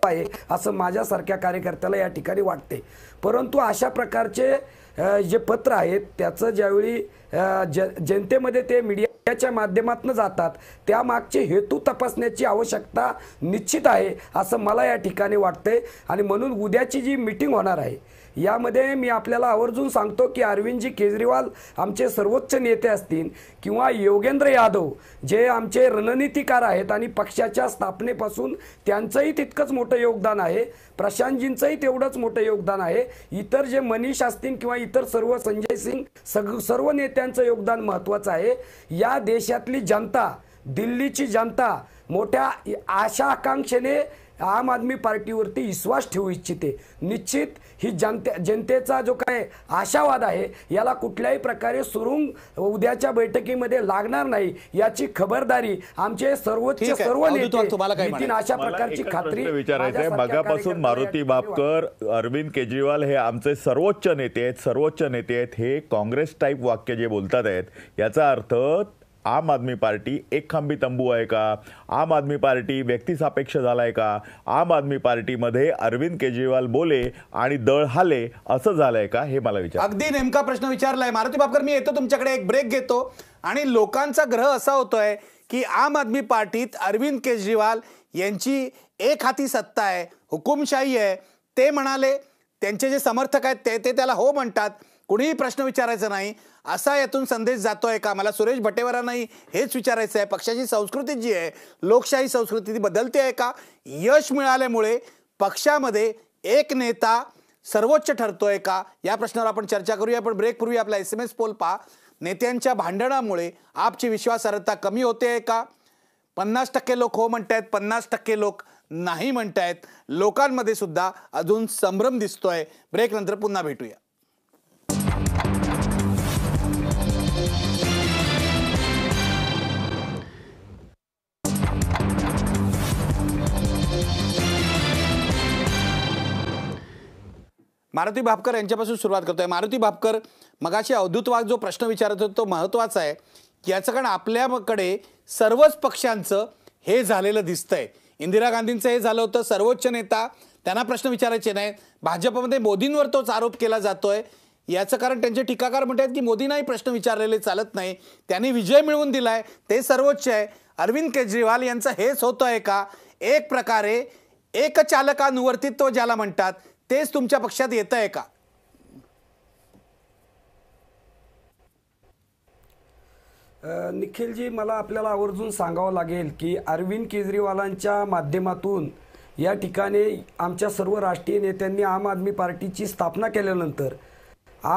आहे असं माझ्यासारख्या कार्यकर्त्याला या ठिकाणी वाटते परंतु अशा प्रकारचे जे पत्र आहेत त्याचं ज्यावेळी ज जनतेमध्ये ते मीडियाच्या माध्यमातून जातात त्यामागचे हेतू तपासण्याची आवश्यकता निश्चित आहे असं मला या ठिकाणी वाटते आणि म्हणून उद्याची जी मीटिंग होणार आहे यामध्ये मी आपल्याला आवर्जून सांगतो की अरविंदजी केजरीवाल आमचे सर्वोच्च नेते असतील किंवा योगेंद्र यादव जे आमचे रणनीतिकार आहेत आणि पक्षाच्या स्थापनेपासून त्यांचंही तितकंच मोठं योगदान आहे प्रशांतजींचंही तेवढंच मोठं योगदान आहे इतर जे मनीष असतील किंवा इतर सर्व संजय सिंग सग सर्व नेत्यांचं योगदान महत्त्वाचं आहे या देशातली जनता दिल्लीची जनता मोठ्या आशा आकांक्षेने आम आदमी पार्टीवरती विश्वास ठेवू इच्छिते निश्चित ही जनते जनतेचा जो काय आशावाद आहे याला कुठल्याही प्रकारे सुरुंग उद्याच्या बैठकीमध्ये लागणार नाही याची खबरदारी आमचे सर्वोच्च सर्व नेते अशा प्रकारची खात्री विचारायचं मगापासून मारुती बापकर अरविंद केजरीवाल हे आमचे सर्वोच्च नेते आहेत सर्वोच्च नेते आहेत हे काँग्रेस टाईप वाक्य जे बोलतात आहेत याचा अर्थ आम आदमी पार्टी एक खांबी तंबू आहे का आम आदमी पार्टी व्यक्तिसापेक्ष झाला आहे का आम आदमी पार्टीमध्ये अरविंद केजरीवाल बोले आणि दळ हाले असं झालं आहे का हे मला विचार अगदी नेमका प्रश्न विचारला आहे मारुती बापकर मी येतो तुमच्याकडे एक ब्रेक घेतो आणि लोकांचा ग्रह असा होतोय की आम आदमी पार्टीत अरविंद केजरीवाल यांची एक हाती सत्ता आहे हुकुमशाही आहे ते म्हणाले त्यांचे जे समर्थक आहेत ते त्याला हो म्हणतात कुणीही प्रश्न विचारायचा नाही असा यातून संदेश जातो आहे का मला सुरेश भटेवरा नाही हेच विचारायचं आहे पक्षाची संस्कृती जी आहे लोकशाही संस्कृती ती बदलते आहे का यश मिळाल्यामुळे पक्षामध्ये एक नेता सर्वोच्च ठरतोय का या प्रश्नावर आपण चर्चा करूया पण ब्रेकपूर्वी आपला एस एम एस पोल पाहा नेत्यांच्या भांडणामुळे आपची विश्वासार्हता कमी होते आहे का पन्नास टक्के लोक हो म्हणत आहेत पन्नास टक्के लोक नाही म्हणत आहेत लोकांमध्ये सुद्धा अजून संभ्रम दिसतोय नंतर पुन्हा भेटूया मारुती भापकर यांच्यापासून सुरुवात करतोय मारुती भापकर मगाशी अवधूत वाघ जो प्रश्न विचारत होतो तो महत्वाचा आहे याचं कारण आपल्याकडे सर्वच पक्षांचं हे झालेलं दिसतंय इंदिरा गांधींचं हे झालं होतं सर्वोच्च नेता त्यांना प्रश्न विचारायचे नाहीत भाजपमध्ये मोदींवर तोच आरोप केला जातोय याचं कारण त्यांचे टीकाकार म्हणतात की मोदींनाही प्रश्न विचारलेले चालत नाही त्यांनी विजय मिळवून दिलाय ते सर्वोच्च आहे अरविंद केजरीवाल यांचं हेच होतं आहे का एक प्रकारे एक चालकानुवर्तित्व ज्याला म्हणतात तेच तुमच्या पक्षात येत आहे का निखिलजी मला आपल्याला आवर्जून सांगावं लागेल की अरविंद केजरीवालांच्या माध्यमातून या ठिकाणी आमच्या सर्व राष्ट्रीय नेत्यांनी आम आदमी पार्टीची स्थापना केल्यानंतर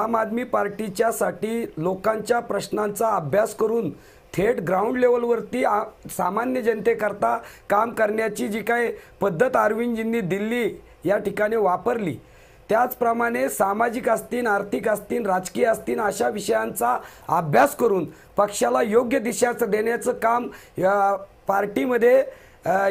आम आदमी पार्टीच्यासाठी लोकांच्या प्रश्नांचा अभ्यास करून थेट ग्राउंड लेवलवरती सामान्य जनतेकरता काम करण्याची जी काय पद्धत अरविंदजींनी दिल्ली या ठिकाणी वापरली त्याचप्रमाणे सामाजिक असतील आर्थिक असतील राजकीय असतील अशा विषयांचा अभ्यास करून पक्षाला योग्य दिशाचं देण्याचं काम या पार्टीमध्ये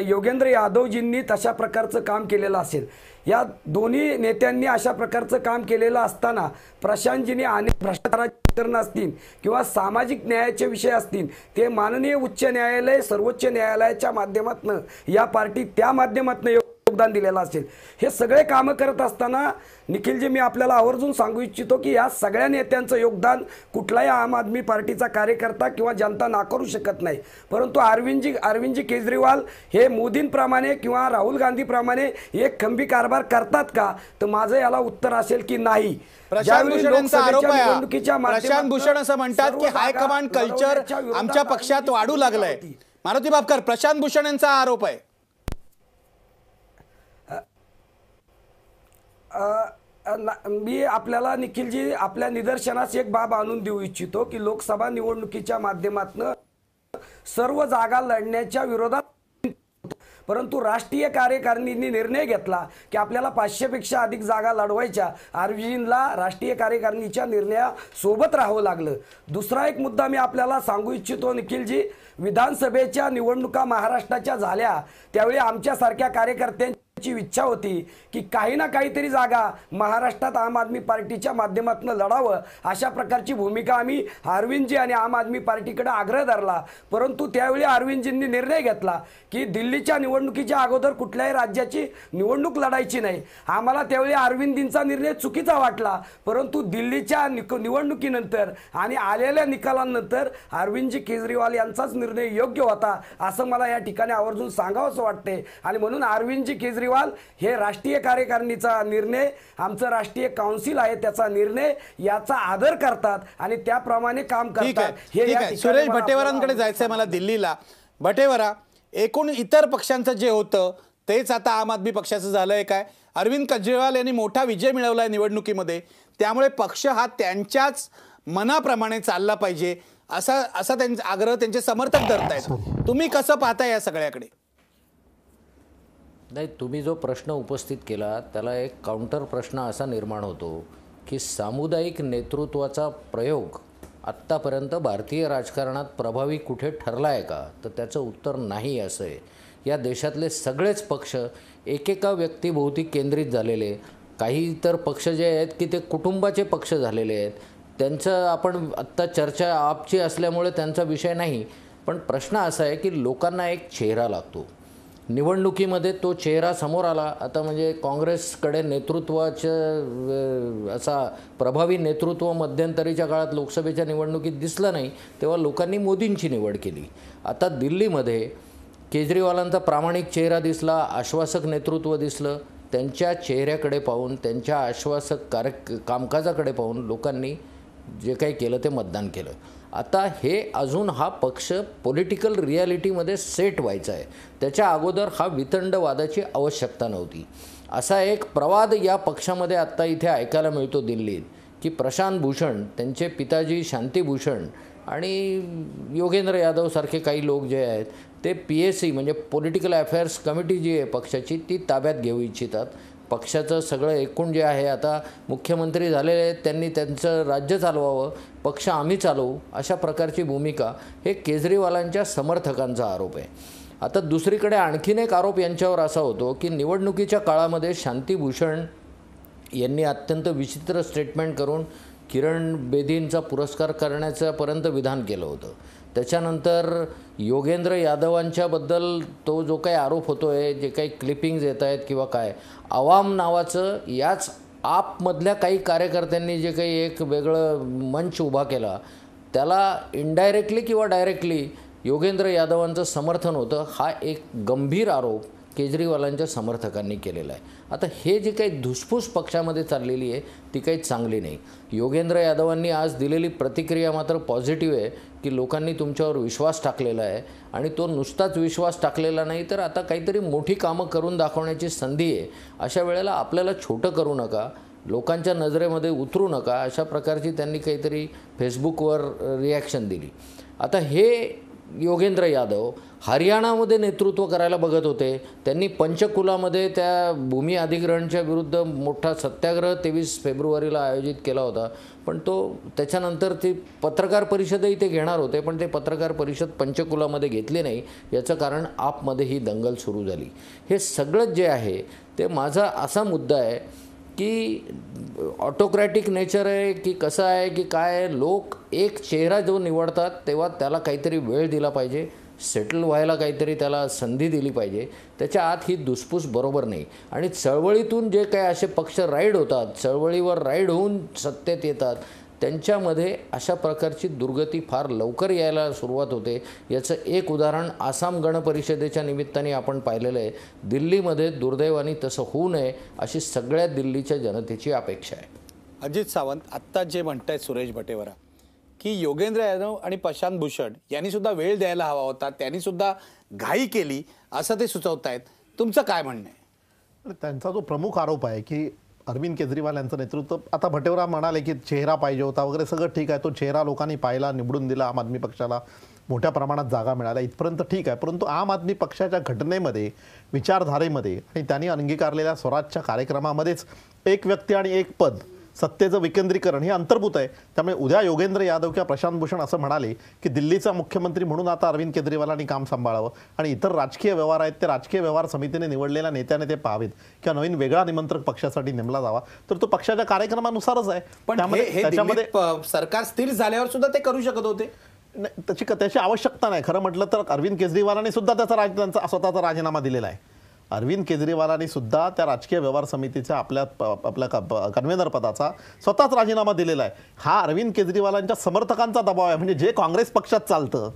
योगेंद्र यादवजींनी तशा प्रकारचं काम केलेलं असेल या दोन्ही नेत्यांनी अशा प्रकारचं काम केलेलं असताना प्रशांतजींनी अनेक भ्रष्टाचाराची प्रकरणं असतील किंवा सामाजिक न्यायाचे विषय असतील ते माननीय उच्च न्यायालय सर्वोच्च न्यायालयाच्या माध्यमातून या पार्टी त्या माध्यमातून योगदान दिलेलं असेल हे सगळे कामं करत असताना निखिलजी मी आपल्याला आवर्जून सांगू इच्छितो की या सगळ्या नेत्यांचं योगदान कुठलाही आम आदमी पार्टीचा कार्यकर्ता किंवा जनता नाकारू शकत नाही परंतु अरविंदजी अरविंदजी केजरीवाल हे मोदींप्रमाणे किंवा राहुल गांधीप्रमाणे एक खंबी कारभार करतात का तर माझं याला उत्तर असेल की नाही प्रशांत भूषण असं म्हणतात की हायकमांड कल्चर आमच्या पक्षात वाढू लागलंय मारुती बापकर प्रशांत भूषण यांचा आरोप आहे मी आपल्याला निखिलजी आपल्या निदर्शनास एक बाब आणून देऊ इच्छितो की लोकसभा निवडणुकीच्या माध्यमातून सर्व जागा लढण्याच्या विरोधात परंतु राष्ट्रीय कार्यकारिणींनी निर्णय घेतला की आपल्याला पाचशेपेक्षा अधिक जागा लढवायच्या आरजीनला राष्ट्रीय कार्यकारिणीच्या निर्णयासोबत राहावं लागलं दुसरा एक मुद्दा मी आपल्याला सांगू इच्छितो निखिलजी विधानसभेच्या निवडणुका महाराष्ट्राच्या झाल्या त्यावेळी आमच्यासारख्या कार्यकर्त्यांच्या ची इच्छा होती की काही ना काहीतरी जागा महाराष्ट्रात आम आदमी पार्टीच्या माध्यमातून लढावं अशा प्रकारची भूमिका आम्ही अरविंदजी आणि आम आदमी पार्टीकडे आग्रह धरला परंतु त्यावेळी अरविंदजींनी निर्णय घेतला की दिल्लीच्या निवडणुकीच्या अगोदर कुठल्याही राज्याची निवडणूक लढायची नाही आम्हाला त्यावेळी अरविंदजींचा निर्णय चुकीचा वाटला परंतु दिल्लीच्या निक निवडणुकीनंतर आणि आलेल्या निकालांनंतर अरविंदजी केजरीवाल यांचाच निर्णय योग्य होता असं मला या ठिकाणी आवर्जून सांगावंसं वाटते आणि म्हणून अरविंदजी केजरीवाल केजरीवाल हे राष्ट्रीय कार्यकारिणीचा निर्णय आमचं राष्ट्रीय काउन्सिल आहे त्याचा निर्णय याचा आदर करतात आणि त्याप्रमाणे काम करतात हे सुरेश भटेवरांकडे जायचं आहे मला दिल्लीला भटेवरा एकूण इतर पक्षांचं जे होतं तेच आता आम आदमी पक्षाचं झालंय काय अरविंद केजरीवाल यांनी मोठा विजय मिळवला आहे निवडणुकीमध्ये त्यामुळे पक्ष हा त्यांच्याच मनाप्रमाणे चालला पाहिजे असा असा त्यांचा आग्रह त्यांचे समर्थक धरत आहेत तुम्ही कसं पाहताय या सगळ्याकडे नाही तुम्ही जो प्रश्न उपस्थित केला त्याला एक काउंटर प्रश्न असा निर्माण होतो की सामुदायिक नेतृत्वाचा प्रयोग आत्तापर्यंत भारतीय राजकारणात प्रभावी कुठे ठरला आहे का तर त्याचं उत्तर नाही असं आहे या देशातले सगळेच पक्ष एकेका व्यक्तीभोवती केंद्रित झालेले काही इतर पक्ष जे आहेत की ते कुटुंबाचे पक्ष झालेले आहेत त्यांचं आपण आत्ता चर्चा आपची असल्यामुळे त्यांचा विषय नाही पण प्रश्न असा आहे की लोकांना एक चेहरा लागतो निवडणुकीमध्ये तो चेहरा समोर आला आता म्हणजे काँग्रेसकडे नेतृत्वाचं असा प्रभावी नेतृत्व मध्यंतरीच्या काळात लोकसभेच्या निवडणुकीत दिसलं नाही तेव्हा लोकांनी मोदींची निवड केली आता दिल्लीमध्ये केजरीवालांचा प्रामाणिक चेहरा दिसला आश्वासक नेतृत्व दिसलं त्यांच्या चेहऱ्याकडे पाहून त्यांच्या आश्वासक कार्य कामकाजाकडे पाहून लोकांनी जे काही केलं ते मतदान केलं आता हे अजून हा पक्ष पॉलिटिकल रियालिटीमध्ये सेट व्हायचा आहे त्याच्या अगोदर हा वितंडवादाची आवश्यकता नव्हती असा एक प्रवाद या पक्षामध्ये आत्ता इथे ऐकायला मिळतो दिल्लीत की प्रशांत भूषण त्यांचे पिताजी शांतीभूषण आणि योगेंद्र यादवसारखे काही लोक जे आहेत ते पी एस सी म्हणजे पॉलिटिकल अफेअर्स कमिटी जी आहे पक्षाची ती ताब्यात घेऊ इच्छितात पक्षाचं सगळं एकूण जे आहे आता मुख्यमंत्री झालेले आहेत त्यांनी त्यांचं राज्य चालवावं पक्ष आम्ही चालवू अशा प्रकारची भूमिका हे केजरीवालांच्या समर्थकांचा आरोप आहे आता दुसरीकडे आणखीन एक आरोप यांच्यावर असा होतो की निवडणुकीच्या काळामध्ये शांतीभूषण यांनी अत्यंत विचित्र स्टेटमेंट करून किरण बेदींचा पुरस्कार करण्याच्यापर्यंत विधान केलं होतं त्याच्यानंतर योगेंद्र यादवांच्याबद्दल तो जो काही आरोप होतो आहे जे काही क्लिपिंग्ज येत आहेत किंवा काय आवाम नावाचं याच आपमधल्या काही कार्यकर्त्यांनी जे काही एक वेगळं मंच उभा केला त्याला इनडायरेक्टली किंवा डायरेक्टली योगेंद्र यादवांचं समर्थन होतं हा एक गंभीर आरोप केजरीवालांच्या समर्थकांनी केलेलं आहे आता हे जे काही धुसफूस पक्षामध्ये चाललेली आहे ती काही चांगली नाही योगेंद्र यादवांनी आज दिलेली प्रतिक्रिया मात्र पॉझिटिव्ह आहे की लोकांनी तुमच्यावर विश्वास टाकलेला आहे आणि तो नुसताच विश्वास टाकलेला नाही तर आता काहीतरी मोठी कामं करून दाखवण्याची संधी आहे अशा वेळेला आपल्याला छोटं करू नका लोकांच्या नजरेमध्ये उतरू नका अशा प्रकारची त्यांनी काहीतरी फेसबुकवर रिॲक्शन दिली आता हे योगेंद्र यादव हरियाणामध्ये नेतृत्व करायला बघत होते त्यांनी पंचकुलामध्ये त्या भूमी अधिग्रहणच्या विरुद्ध मोठा सत्याग्रह तेवीस फेब्रुवारीला आयोजित केला होता पण तो त्याच्यानंतर ती पत्रकार परिषदही ते घेणार होते पण ते पत्रकार परिषद पंचकुलामध्ये घेतली नाही याचं कारण आपमध्ये ही दंगल सुरू झाली हे सगळंच जे आहे ते माझा असा मुद्दा आहे की ऑटोक्रॅटिक नेचर आहे की कसं आहे की काय आहे लोक एक चेहरा जो निवडतात तेव्हा त्याला काहीतरी वेळ दिला पाहिजे सेटल व्हायला काहीतरी त्याला संधी दिली पाहिजे त्याच्या आत ही दुसपूस बरोबर नाही आणि चळवळीतून जे काही असे पक्ष राईड होतात चळवळीवर राईड होऊन सत्तेत येतात त्यांच्यामध्ये अशा प्रकारची दुर्गती फार लवकर यायला सुरुवात होते याचं एक उदाहरण आसाम गणपरिषदेच्या निमित्ताने आपण पाहिलेलं आहे दिल्लीमध्ये दुर्दैवाने तसं होऊ नये अशी सगळ्या दिल्लीच्या जनतेची अपेक्षा आहे अजित सावंत आत्ता जे म्हणत आहेत सुरेश भटेवरा की योगेंद्र यादव आणि प्रशांत भूषण यांनीसुद्धा वेळ द्यायला हवा होता त्यांनीसुद्धा घाई केली असं ते सुचवत आहेत तुमचं काय म्हणणं आहे त्यांचा जो प्रमुख आरोप आहे की अरविंद केजरीवाल यांचं नेतृत्व आता भटेवरा म्हणाले की चेहरा पाहिजे होता वगैरे सगळं ठीक आहे तो चेहरा लोकांनी पाहिला निवडून दिला आम आदमी पक्षाला मोठ्या प्रमाणात जागा मिळाल्या इथपर्यंत ठीक आहे परंतु आम आदमी पक्षाच्या घटनेमध्ये विचारधारेमध्ये आणि त्यांनी अंगीकारलेल्या स्वराजच्या कार्यक्रमामध्येच एक व्यक्ती आणि एक पद सत्तेचं विकेंद्रीकरण हे अंतर्भूत आहे त्यामुळे उद्या योगेंद्र यादव किंवा प्रशांत भूषण असं म्हणाले की दिल्लीचा मुख्यमंत्री म्हणून आता अरविंद केजरीवालांनी काम सांभाळावं आणि इतर राजकीय व्यवहार आहेत ते राजकीय व्यवहार समितीने निवडलेल्या नेत्याने ते पाहावेत किंवा नवीन वेगळा निमंत्रक पक्षासाठी नेमला जावा तर तो पक्षाच्या कार्यक्रमानुसारच आहे पण त्याच्यामध्ये सरकार स्थिर झाल्यावर सुद्धा ते करू शकत होते त्याची त्याची आवश्यकता नाही खरं म्हटलं तर अरविंद केजरीवालांनी सुद्धा त्याचा राज स्वतःचा राजीनामा दिलेला आहे अरविंद केजरीवालांनी सुद्धा त्या राजकीय व्यवहार समितीचा आपल्या आपल्या कन्व्हेनर पदाचा स्वतःच राजीनामा दिलेला आहे हा अरविंद केजरीवालांच्या समर्थकांचा दबाव आहे म्हणजे जे काँग्रेस पक्षात चालतं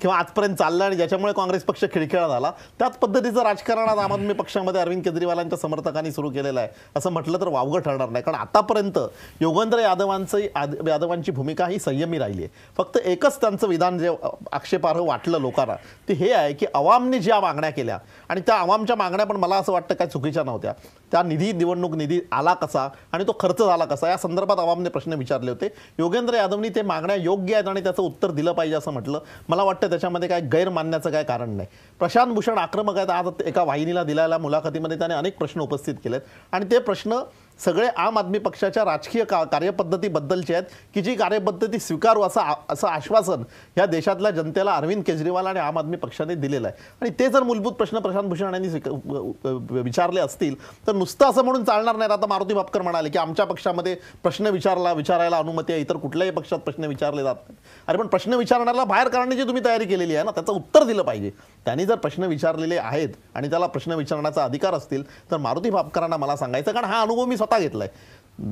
किंवा आजपर्यंत चाललं आणि ज्याच्यामुळे काँग्रेस पक्ष खिळखिळा झाला त्याच पद्धतीचं राजकारण आज आम आदमी पक्षामध्ये अरविंद केजरीवालांच्या समर्थकांनी सुरू केलेलं आहे असं म्हटलं तर वावगं ठरणार नाही कारण आतापर्यंत योगेंद्र यादवांचं आद यादवांची भूमिका ही संयमी राहिली आहे फक्त एकच त्यांचं विधान जे आक्षेपार्ह वाटलं लोकांना ते हे आहे की अवामने ज्या मागण्या केल्या आणि त्या अवामच्या मागण्या पण मला असं वाटतं काय चुकीच्या नव्हत्या त्या निधी निवडणूक निधी आला कसा आणि तो खर्च झाला कसा या संदर्भात अवामने प्रश्न विचारले होते योगेंद्र यादवनी ते मागण्या योग्य आहेत आणि त्याचं उत्तर दिलं पाहिजे असं म्हटलं मला वाटतं त्याच्यामध्ये काय गैर मानण्याचं काय कारण नाही प्रशांत भूषण आक्रमक आहेत आज एका वाहिनीला दिलेल्या मुलाखतीमध्ये त्याने अनेक प्रश्न उपस्थित केलेत आणि ते प्रश्न सगळे आम आदमी पक्षाच्या राजकीय का कार्यपद्धतीबद्दलचे आहेत की जी कार्यपद्धती स्वीकारू असं असं आश्वासन या देशातल्या जनतेला अरविंद केजरीवाल आणि आम आदमी पक्षाने दिलेलं आहे आणि ते जर मूलभूत प्रश्न प्रशांत भूषण यांनी विचारले असतील तर नुसतं असं म्हणून चालणार नाही आता मारुती भापकर म्हणाले की आमच्या पक्षामध्ये प्रश्न विचारला विचारायला अनुमती आहे इतर कुठल्याही पक्षात प्रश्न विचारले जात नाही अरे पण प्रश्न विचारण्याला बाहेर काढण्याची तुम्ही तयारी केलेली आहे ना त्याचं उत्तर दिलं पाहिजे त्यांनी जर प्रश्न विचारलेले आहेत आणि त्याला प्रश्न विचारण्याचा अधिकार असतील तर मारुती भापकरांना मला सांगायचं कारण हा अनुभव मी स्वतः घेतलाय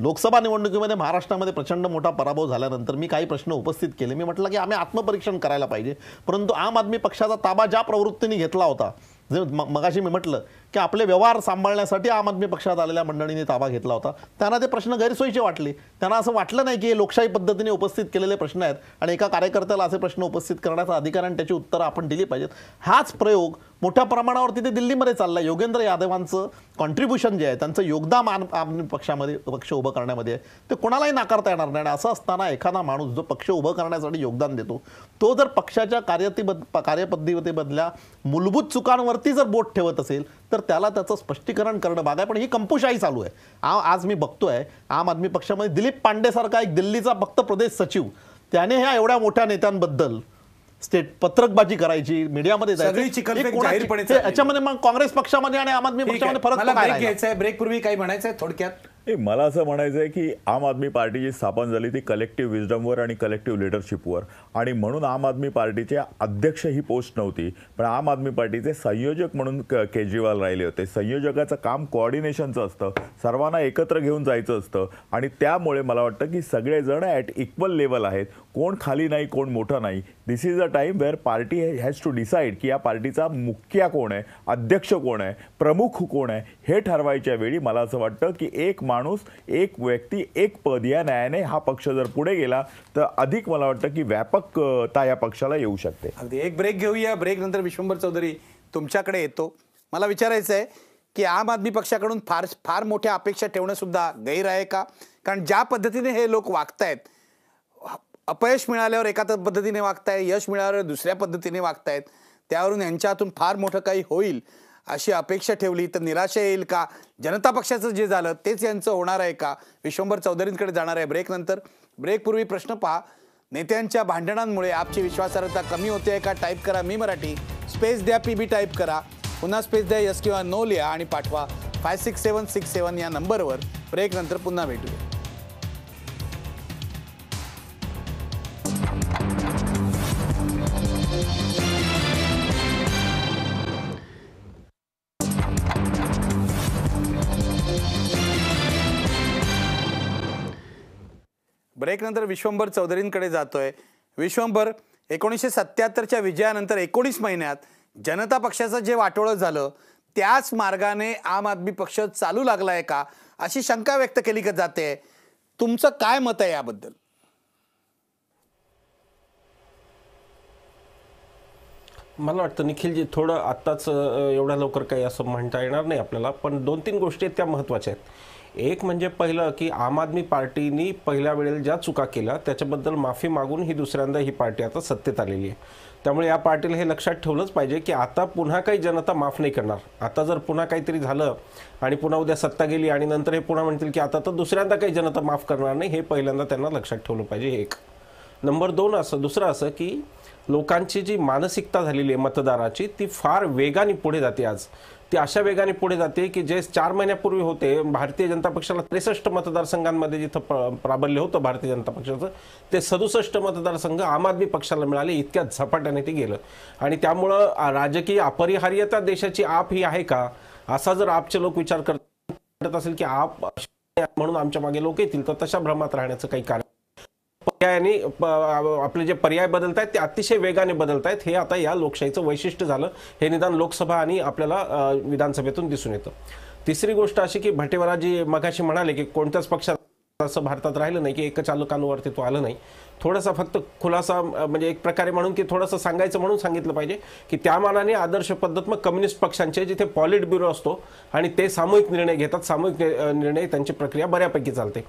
लोकसभा निवडणुकीमध्ये महाराष्ट्रामध्ये प्रचंड मोठा पराभव झाल्यानंतर मी काही प्रश्न उपस्थित केले मी म्हटलं की आम्ही आत्मपरीक्षण करायला पाहिजे परंतु आम आदमी पक्षाचा ताबा ज्या प्रवृत्तीने घेतला होता जे मगाशी मी म्हटलं की आपले व्यवहार सांभाळण्यासाठी आम आदमी पक्षात आलेल्या मंडळीने ताबा घेतला होता त्यांना ते प्रश्न गैरसोयीचे वाटले त्यांना असं वाटलं नाही की हे लोकशाही पद्धतीने उपस्थित केलेले प्रश्न आहेत आणि एका कार्यकर्त्याला असे प्रश्न उपस्थित करण्याचा अधिकार आणि त्याची उत्तरं आपण दिली पाहिजेत हाच प्रयोग मोठ्या प्रमाणावरती ते दिल्लीमध्ये चाललं आहे योगेंद्र यादवांचं कॉन्ट्रीब्युशन जे आहे त्यांचं योगदान आम पक्षामध्ये पक्ष उभं करण्यामध्ये ते कोणालाही नाकारता येणार नाही आणि असं असताना एखादा माणूस जो पक्ष उभं करण्यासाठी योगदान देतो तो जर पक्षाच्या बद कार्यपद्धतीमधल्या मूलभूत चुकांवरती जर बोट ठेवत असेल तर त्याला त्याचं स्पष्टीकरण करणं भाग आहे पण ही कंपुशाही चालू आहे आज मी बघतोय आम आदमी पक्षामध्ये दिलीप पांडेसारखा एक दिल्लीचा फक्त प्रदेश सचिव त्याने ह्या एवढ्या मोठ्या नेत्यांबद्दल स्टेट पत्रकबाजी करायची मीडियामध्ये याच्यामध्ये मग काँग्रेस पक्षामध्ये आणि आम आदमी पक्षामध्ये फरक घ्यायचा आहे ब्रेक काही म्हणायचं आहे थोडक्यात मला असं म्हणायचं आहे की आम आदमी पार्टी जी स्थापन झाली ती कलेक्टिव्ह विजडमवर आणि कलेक्टिव्ह लिडरशिपवर आणि म्हणून आम आदमी पार्टीचे अध्यक्ष ही पोस्ट नव्हती पण आम आदमी पार्टीचे संयोजक म्हणून क केजरीवाल राहिले होते संयोजकाचं काम कॉर्डिनेशनचं असतं सर्वांना एकत्र घेऊन जायचं असतं आणि त्यामुळे मला वाटतं की सगळेजण ॲट इक्वल लेवल आहेत कोण खाली नाही कोण मोठं नाही this is a time where party has to decide की या पार्टीचा मुख्या कोण आहे अध्यक्ष कोण आहे प्रमुख कोण आहे हे ठरवायच्या वेळी मला असं वाटतं की एक मा माणूस एक व्यक्ती एक पद या न्यायाने हा पक्ष जर पुढे गेला तर अधिक मला वाटतं की व्यापकता या पक्षाला येऊ शकते अगदी एक ब्रेक घेऊया ब्रेक नंतर विश्वंभर चौधरी तुमच्याकडे येतो मला विचारायचं आहे की आम आदमी पक्षाकडून फार फार मोठ्या अपेक्षा सुद्धा गैर आहे का कारण ज्या पद्धतीने हे लोक वागतायत अपयश मिळाल्यावर एका पद्धतीने वागताय यश मिळाल्यावर दुसऱ्या पद्धतीने वागतायत त्यावरून यांच्या हातून फार मोठं काही होईल अशी अपेक्षा ठेवली तर निराशा येईल का जनता पक्षाचं जे झालं तेच यांचं होणार आहे का विश्वंभर चौधरींकडे जाणार आहे ब्रेकनंतर ब्रेकपूर्वी प्रश्न पहा नेत्यांच्या भांडणांमुळे आपची विश्वासार्हता कमी होते आहे का टाईप करा मी मराठी स्पेस द्या पी बी टाईप करा पुन्हा स्पेस द्या यस किंवा नो लिहा आणि पाठवा five six seven six seven या नंबरवर ब्रेकनंतर पुन्हा भेटूया ब्रेकनंतर विश्वंभर चौधरींकडे जातोय विश्वंभर एकोणीसशे सत्याहत्तरच्या विजयानंतर एकोणीस महिन्यात जनता पक्षाचं जे वाटोळं झालं त्याच मार्गाने आम आदमी पक्ष चालू लागलाय का अशी शंका व्यक्त केली का जाते तुमचं काय मत आहे याबद्दल मला वाटतं निखिलजी थोडं आत्ताच एवढ्या लवकर काही असं म्हणता येणार नाही आपल्याला पण दोन तीन गोष्टी त्या महत्वाच्या आहेत एक म्हणजे पहिलं की आम आदमी पार्टीनी पहिल्या वेळेला ज्या चुका केल्या त्याच्याबद्दल माफी मागून ही दुसऱ्यांदा ही पार्टी आता सत्तेत आलेली आहे त्यामुळे या पार्टीला हे लक्षात ठेवलंच पाहिजे की आता पुन्हा काही जनता माफ नाही करणार आता जर पुन्हा काहीतरी झालं आणि पुन्हा उद्या सत्ता गेली आणि नंतर हे पुन्हा म्हणतील की आता तर दुसऱ्यांदा काही जनता माफ करणार नाही हे पहिल्यांदा त्यांना लक्षात ठेवलं पाहिजे एक नंबर दोन असं दुसरं असं की लोकांची जी मानसिकता झालेली आहे मतदाराची ती फार वेगाने पुढे जाते आज ती अशा वेगाने पुढे जाते की जे चार महिन्यापूर्वी होते भारतीय जनता पक्षाला त्रेसष्ट मतदारसंघांमध्ये जिथं प्राबल्य होतं भारतीय जनता पक्षाचं ते सदुसष्ट मतदारसंघ आम आदमी पक्षाला मिळाले इतक्या झपाट्याने ते गेलं आणि त्यामुळं राजकीय अपरिहार्यता देशाची आप ही आहे का असा जर आपचे लोक विचार करत असेल की आप म्हणून आमच्या मागे लोक येतील तर तशा भ्रमात राहण्याचं काही कारण पर्यायाने आपले जे पर्याय बदलत आहेत ते अतिशय वेगाने बदलत आहेत हे आता या लोकशाहीचं वैशिष्ट्य झालं हे निदान लोकसभा आणि आपल्याला विधानसभेतून दिसून येतं तिसरी गोष्ट अशी की भटेवराजी मगाशी म्हणाले की कोणत्याच पक्षात असं भारतात राहिलं नाही की एक चालकांवरती तो आलं नाही थोडासा फक्त खुलासा म्हणजे एक प्रकारे म्हणून की थोडंसं सांगायचं म्हणून सांगितलं पाहिजे की त्या मानाने आदर्श पद्धत मग कम्युनिस्ट पक्षांचे जिथे पॉलिट ब्युरो असतो आणि ते सामूहिक निर्णय घेतात सामूहिक निर्णय त्यांची प्रक्रिया बऱ्यापैकी चालते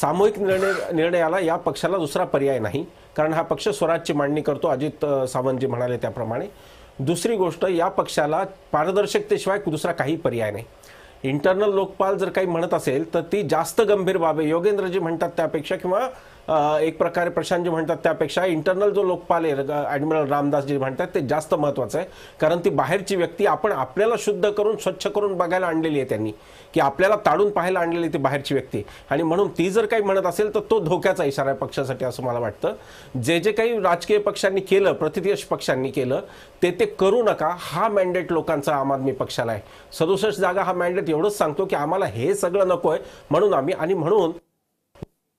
सामूहिक निर्णय निर्णयाला या पक्षाला दुसरा पर्याय नाही कारण हा पक्ष स्वराजची मांडणी करतो अजित सावंत म्हणाले त्याप्रमाणे दुसरी गोष्ट या पक्षाला पारदर्शकतेशिवाय दुसरा काही पर्याय नाही इंटरनल लोकपाल जर काही म्हणत असेल तर ती जास्त गंभीर बाब आहे योगेंद्रजी म्हणतात त्यापेक्षा किंवा एक प्रकारे प्रशांत म्हणतात त्यापेक्षा इंटरनल जो लोकपाल आहे ॲडमिरल रामदास जे म्हणतात ते जास्त महत्त्वाचं आहे कारण ती बाहेरची व्यक्ती आपण आपल्याला शुद्ध करून स्वच्छ करून बघायला आणलेली आहे त्यांनी की आपल्याला ताडून पाहायला आणलेली ती बाहेरची व्यक्ती आणि म्हणून ती जर काही म्हणत असेल तर तो धोक्याचा इशारा आहे पक्षासाठी असं मला वाटतं जे जे काही राजकीय पक्षांनी केलं प्रतिदेश पक्षांनी केलं ते ते करू नका हा मँडेट लोकांचा आम आदमी पक्षाला आहे सदुसष्ट जागा हा मॅन्डेट एवढंच सांगतो की आम्हाला हे सगळं नको आहे म्हणून आम्ही आणि म्हणून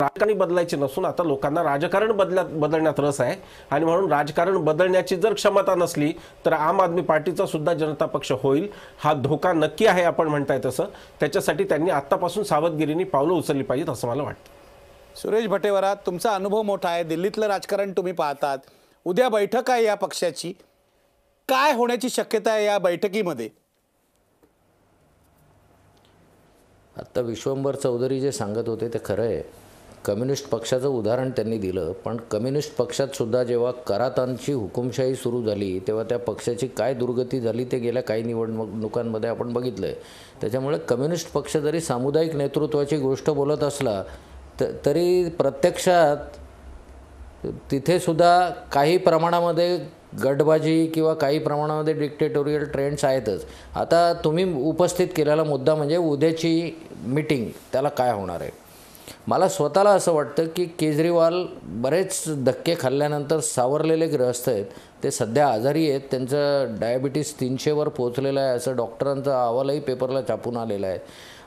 राजकारणी बदलायची नसून आता लोकांना राजकारण बदल्या बदलण्यात रस आहे आणि म्हणून राजकारण बदलण्याची जर क्षमता नसली तर आम आदमी पार्टीचा सुद्धा जनता पक्ष होईल हा धोका नक्की आहे आपण म्हणताय तसं त्याच्यासाठी त्यांनी आतापासून सावधगिरीने पावलं उचलली पाहिजेत असं मला वाटतं सुरेश भटेवरा तुमचा अनुभव मोठा आहे दिल्लीतलं राजकारण तुम्ही पाहतात उद्या बैठक आहे या पक्षाची काय होण्याची शक्यता आहे या बैठकीमध्ये आत्ता विश्वंभर चौधरी जे सांगत होते ते खरं आहे कम्युनिस्ट पक्षाचं उदाहरण त्यांनी दिलं पण कम्युनिस्ट पक्षात सुद्धा जेव्हा करातांची हुकुमशाही सुरू झाली तेव्हा त्या पक्षाची काय दुर्गती झाली ते गेल्या काही निवडणुकांमध्ये आपण बघितलं आहे त्याच्यामुळे कम्युनिस्ट पक्ष जरी सामुदायिक नेतृत्वाची गोष्ट बोलत असला त तरी प्रत्यक्षात तिथेसुद्धा काही प्रमाणामध्ये गटबाजी किंवा काही प्रमाणामध्ये डिक्टेटोरियल ट्रेंड्स आहेतच आता तुम्ही उपस्थित केलेला मुद्दा म्हणजे उद्याची मीटिंग त्याला काय होणार आहे मला स्वतःला असं वाटतं की केजरीवाल बरेच धक्के खाल्ल्यानंतर सावरलेले ग्रस्त आहेत ते सध्या आजारी आहेत त्यांचं डायबिटीस तीनशेवर पोचलेलं आहे असं डॉक्टरांचा अहवालही पेपरला छापून आलेला आहे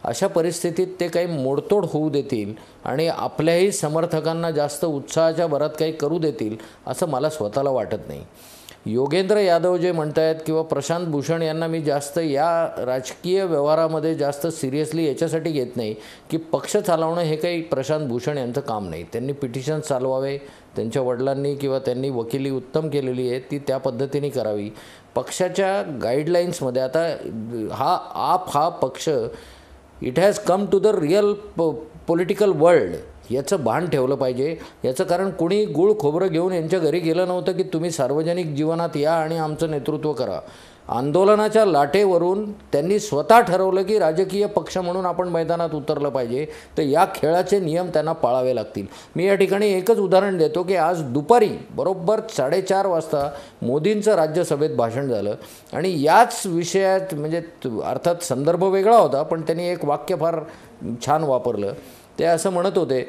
अशा परिस्थितीत ते काही मोडतोड होऊ देतील आणि आपल्याही समर्थकांना जास्त उत्साहाच्या भरात काही करू देतील असं मला स्वतःला वाटत नाही योगेंद्र यादव जे म्हणत आहेत किंवा प्रशांत भूषण यांना मी जास्त या राजकीय व्यवहारामध्ये जास्त सिरियसली याच्यासाठी घेत नाही की पक्ष चालवणं हे काही प्रशांत भूषण यांचं काम नाही त्यांनी पिटिशन चालवावे त्यांच्या वडिलांनी किंवा त्यांनी वकिली उत्तम केलेली आहे ती त्या पद्धतीने करावी पक्षाच्या गाईडलाईन्समध्ये आता हा आप हा पक्ष it has come to the real political world याचं भान ठेवलं पाहिजे याचं कारण कुणी गुळ खोबरं घेऊन यांच्या घरी गेलं नव्हतं की तुम्ही सार्वजनिक जीवनात या आणि आमचं नेतृत्व करा आंदोलनाच्या लाटेवरून त्यांनी स्वतः ठरवलं की राजकीय पक्ष म्हणून आपण मैदानात उतरलं पाहिजे तर या खेळाचे नियम त्यांना पाळावे लागतील मी या ठिकाणी एकच उदाहरण देतो की आज दुपारी बरोबर साडेचार वाजता मोदींचं राज्यसभेत भाषण झालं आणि याच विषयात म्हणजे अर्थात संदर्भ वेगळा होता पण त्यांनी एक वाक्य फार छान वापरलं ते असं म्हणत होते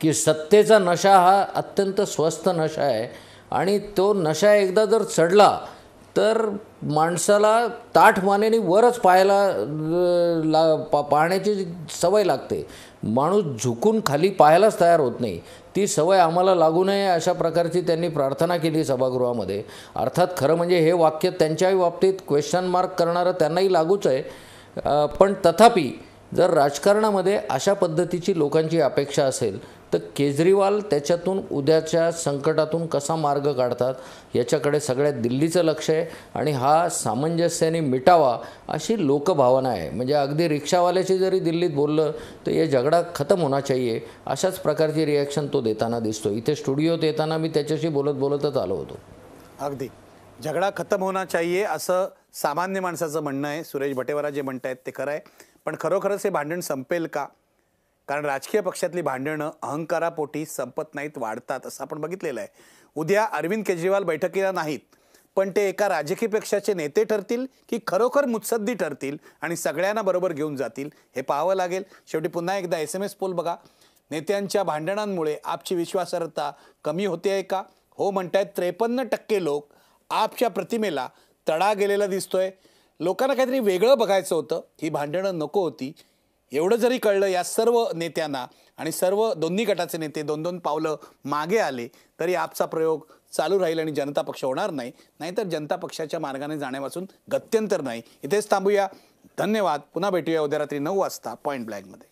की सत्तेचा नशा हा अत्यंत स्वस्त नशा आहे आणि तो नशा एकदा जर चढला तर माणसाला ताठ मानेने वरच पाहायला ला पा पाहण्याची सवय लागते माणूस झुकून खाली पाहायलाच तयार होत नाही ती सवय आम्हाला लागू नये अशा प्रकारची त्यांनी प्रार्थना केली सभागृहामध्ये अर्थात खरं म्हणजे हे वाक्य त्यांच्याही बाबतीत क्वेश्चन मार्क करणारं त्यांनाही लागूच आहे पण तथापि जर राजकारणामध्ये अशा पद्धतीची लोकांची अपेक्षा असेल तर केजरीवाल त्याच्यातून उद्याच्या संकटातून कसा मार्ग काढतात याच्याकडे सगळ्यात दिल्लीचं लक्ष आहे आणि हा सामंजस्याने मिटावा अशी लोकभावना आहे म्हणजे अगदी रिक्षावाल्याशी जरी दिल्लीत बोललं तर हे झगडा खतम होना चाहिए अशाच प्रकारची रिॲक्शन तो देताना दिसतो इथे स्टुडिओत येताना मी त्याच्याशी बोलत बोलतच आलो होतो अगदी झगडा खतम होना चाहिए असं सामान्य माणसाचं म्हणणं आहे सुरेश भटेवारा जे म्हणत आहेत ते खरं आहे पण खरोखरच हे भांडण संपेल का कारण राजकीय पक्षातली भांडणं अहंकारापोटी संपत नाहीत वाढतात असं आपण बघितलेलं आहे उद्या अरविंद केजरीवाल बैठकीला नाहीत पण ते एका राजकीय पक्षाचे नेते ठरतील की खरोखर मुत्सद्दी ठरतील आणि सगळ्यांना बरोबर घेऊन जातील हे पाहावं लागेल शेवटी पुन्हा एकदा एस एम एस पोल बघा नेत्यांच्या भांडणांमुळे आपची विश्वासार्हता कमी होते आहे का हो म्हणतायत त्रेपन्न टक्के लोक आपच्या प्रतिमेला तडा गेलेला दिसतोय लोकांना काहीतरी वेगळं बघायचं होतं ही भांडणं नको होती एवढं जरी कळलं या सर्व नेत्यांना आणि सर्व दोन्ही गटाचे नेते दोन दोन पावलं मागे आले तरी आपचा प्रयोग चालू राहील आणि जनता पक्ष होणार नाही नाहीतर जनता पक्षाच्या मार्गाने जाण्यापासून गत्यंतर नाही इथेच थांबूया धन्यवाद पुन्हा भेटूया उद्या रात्री नऊ वाजता पॉईंट ब्लॅकमध्ये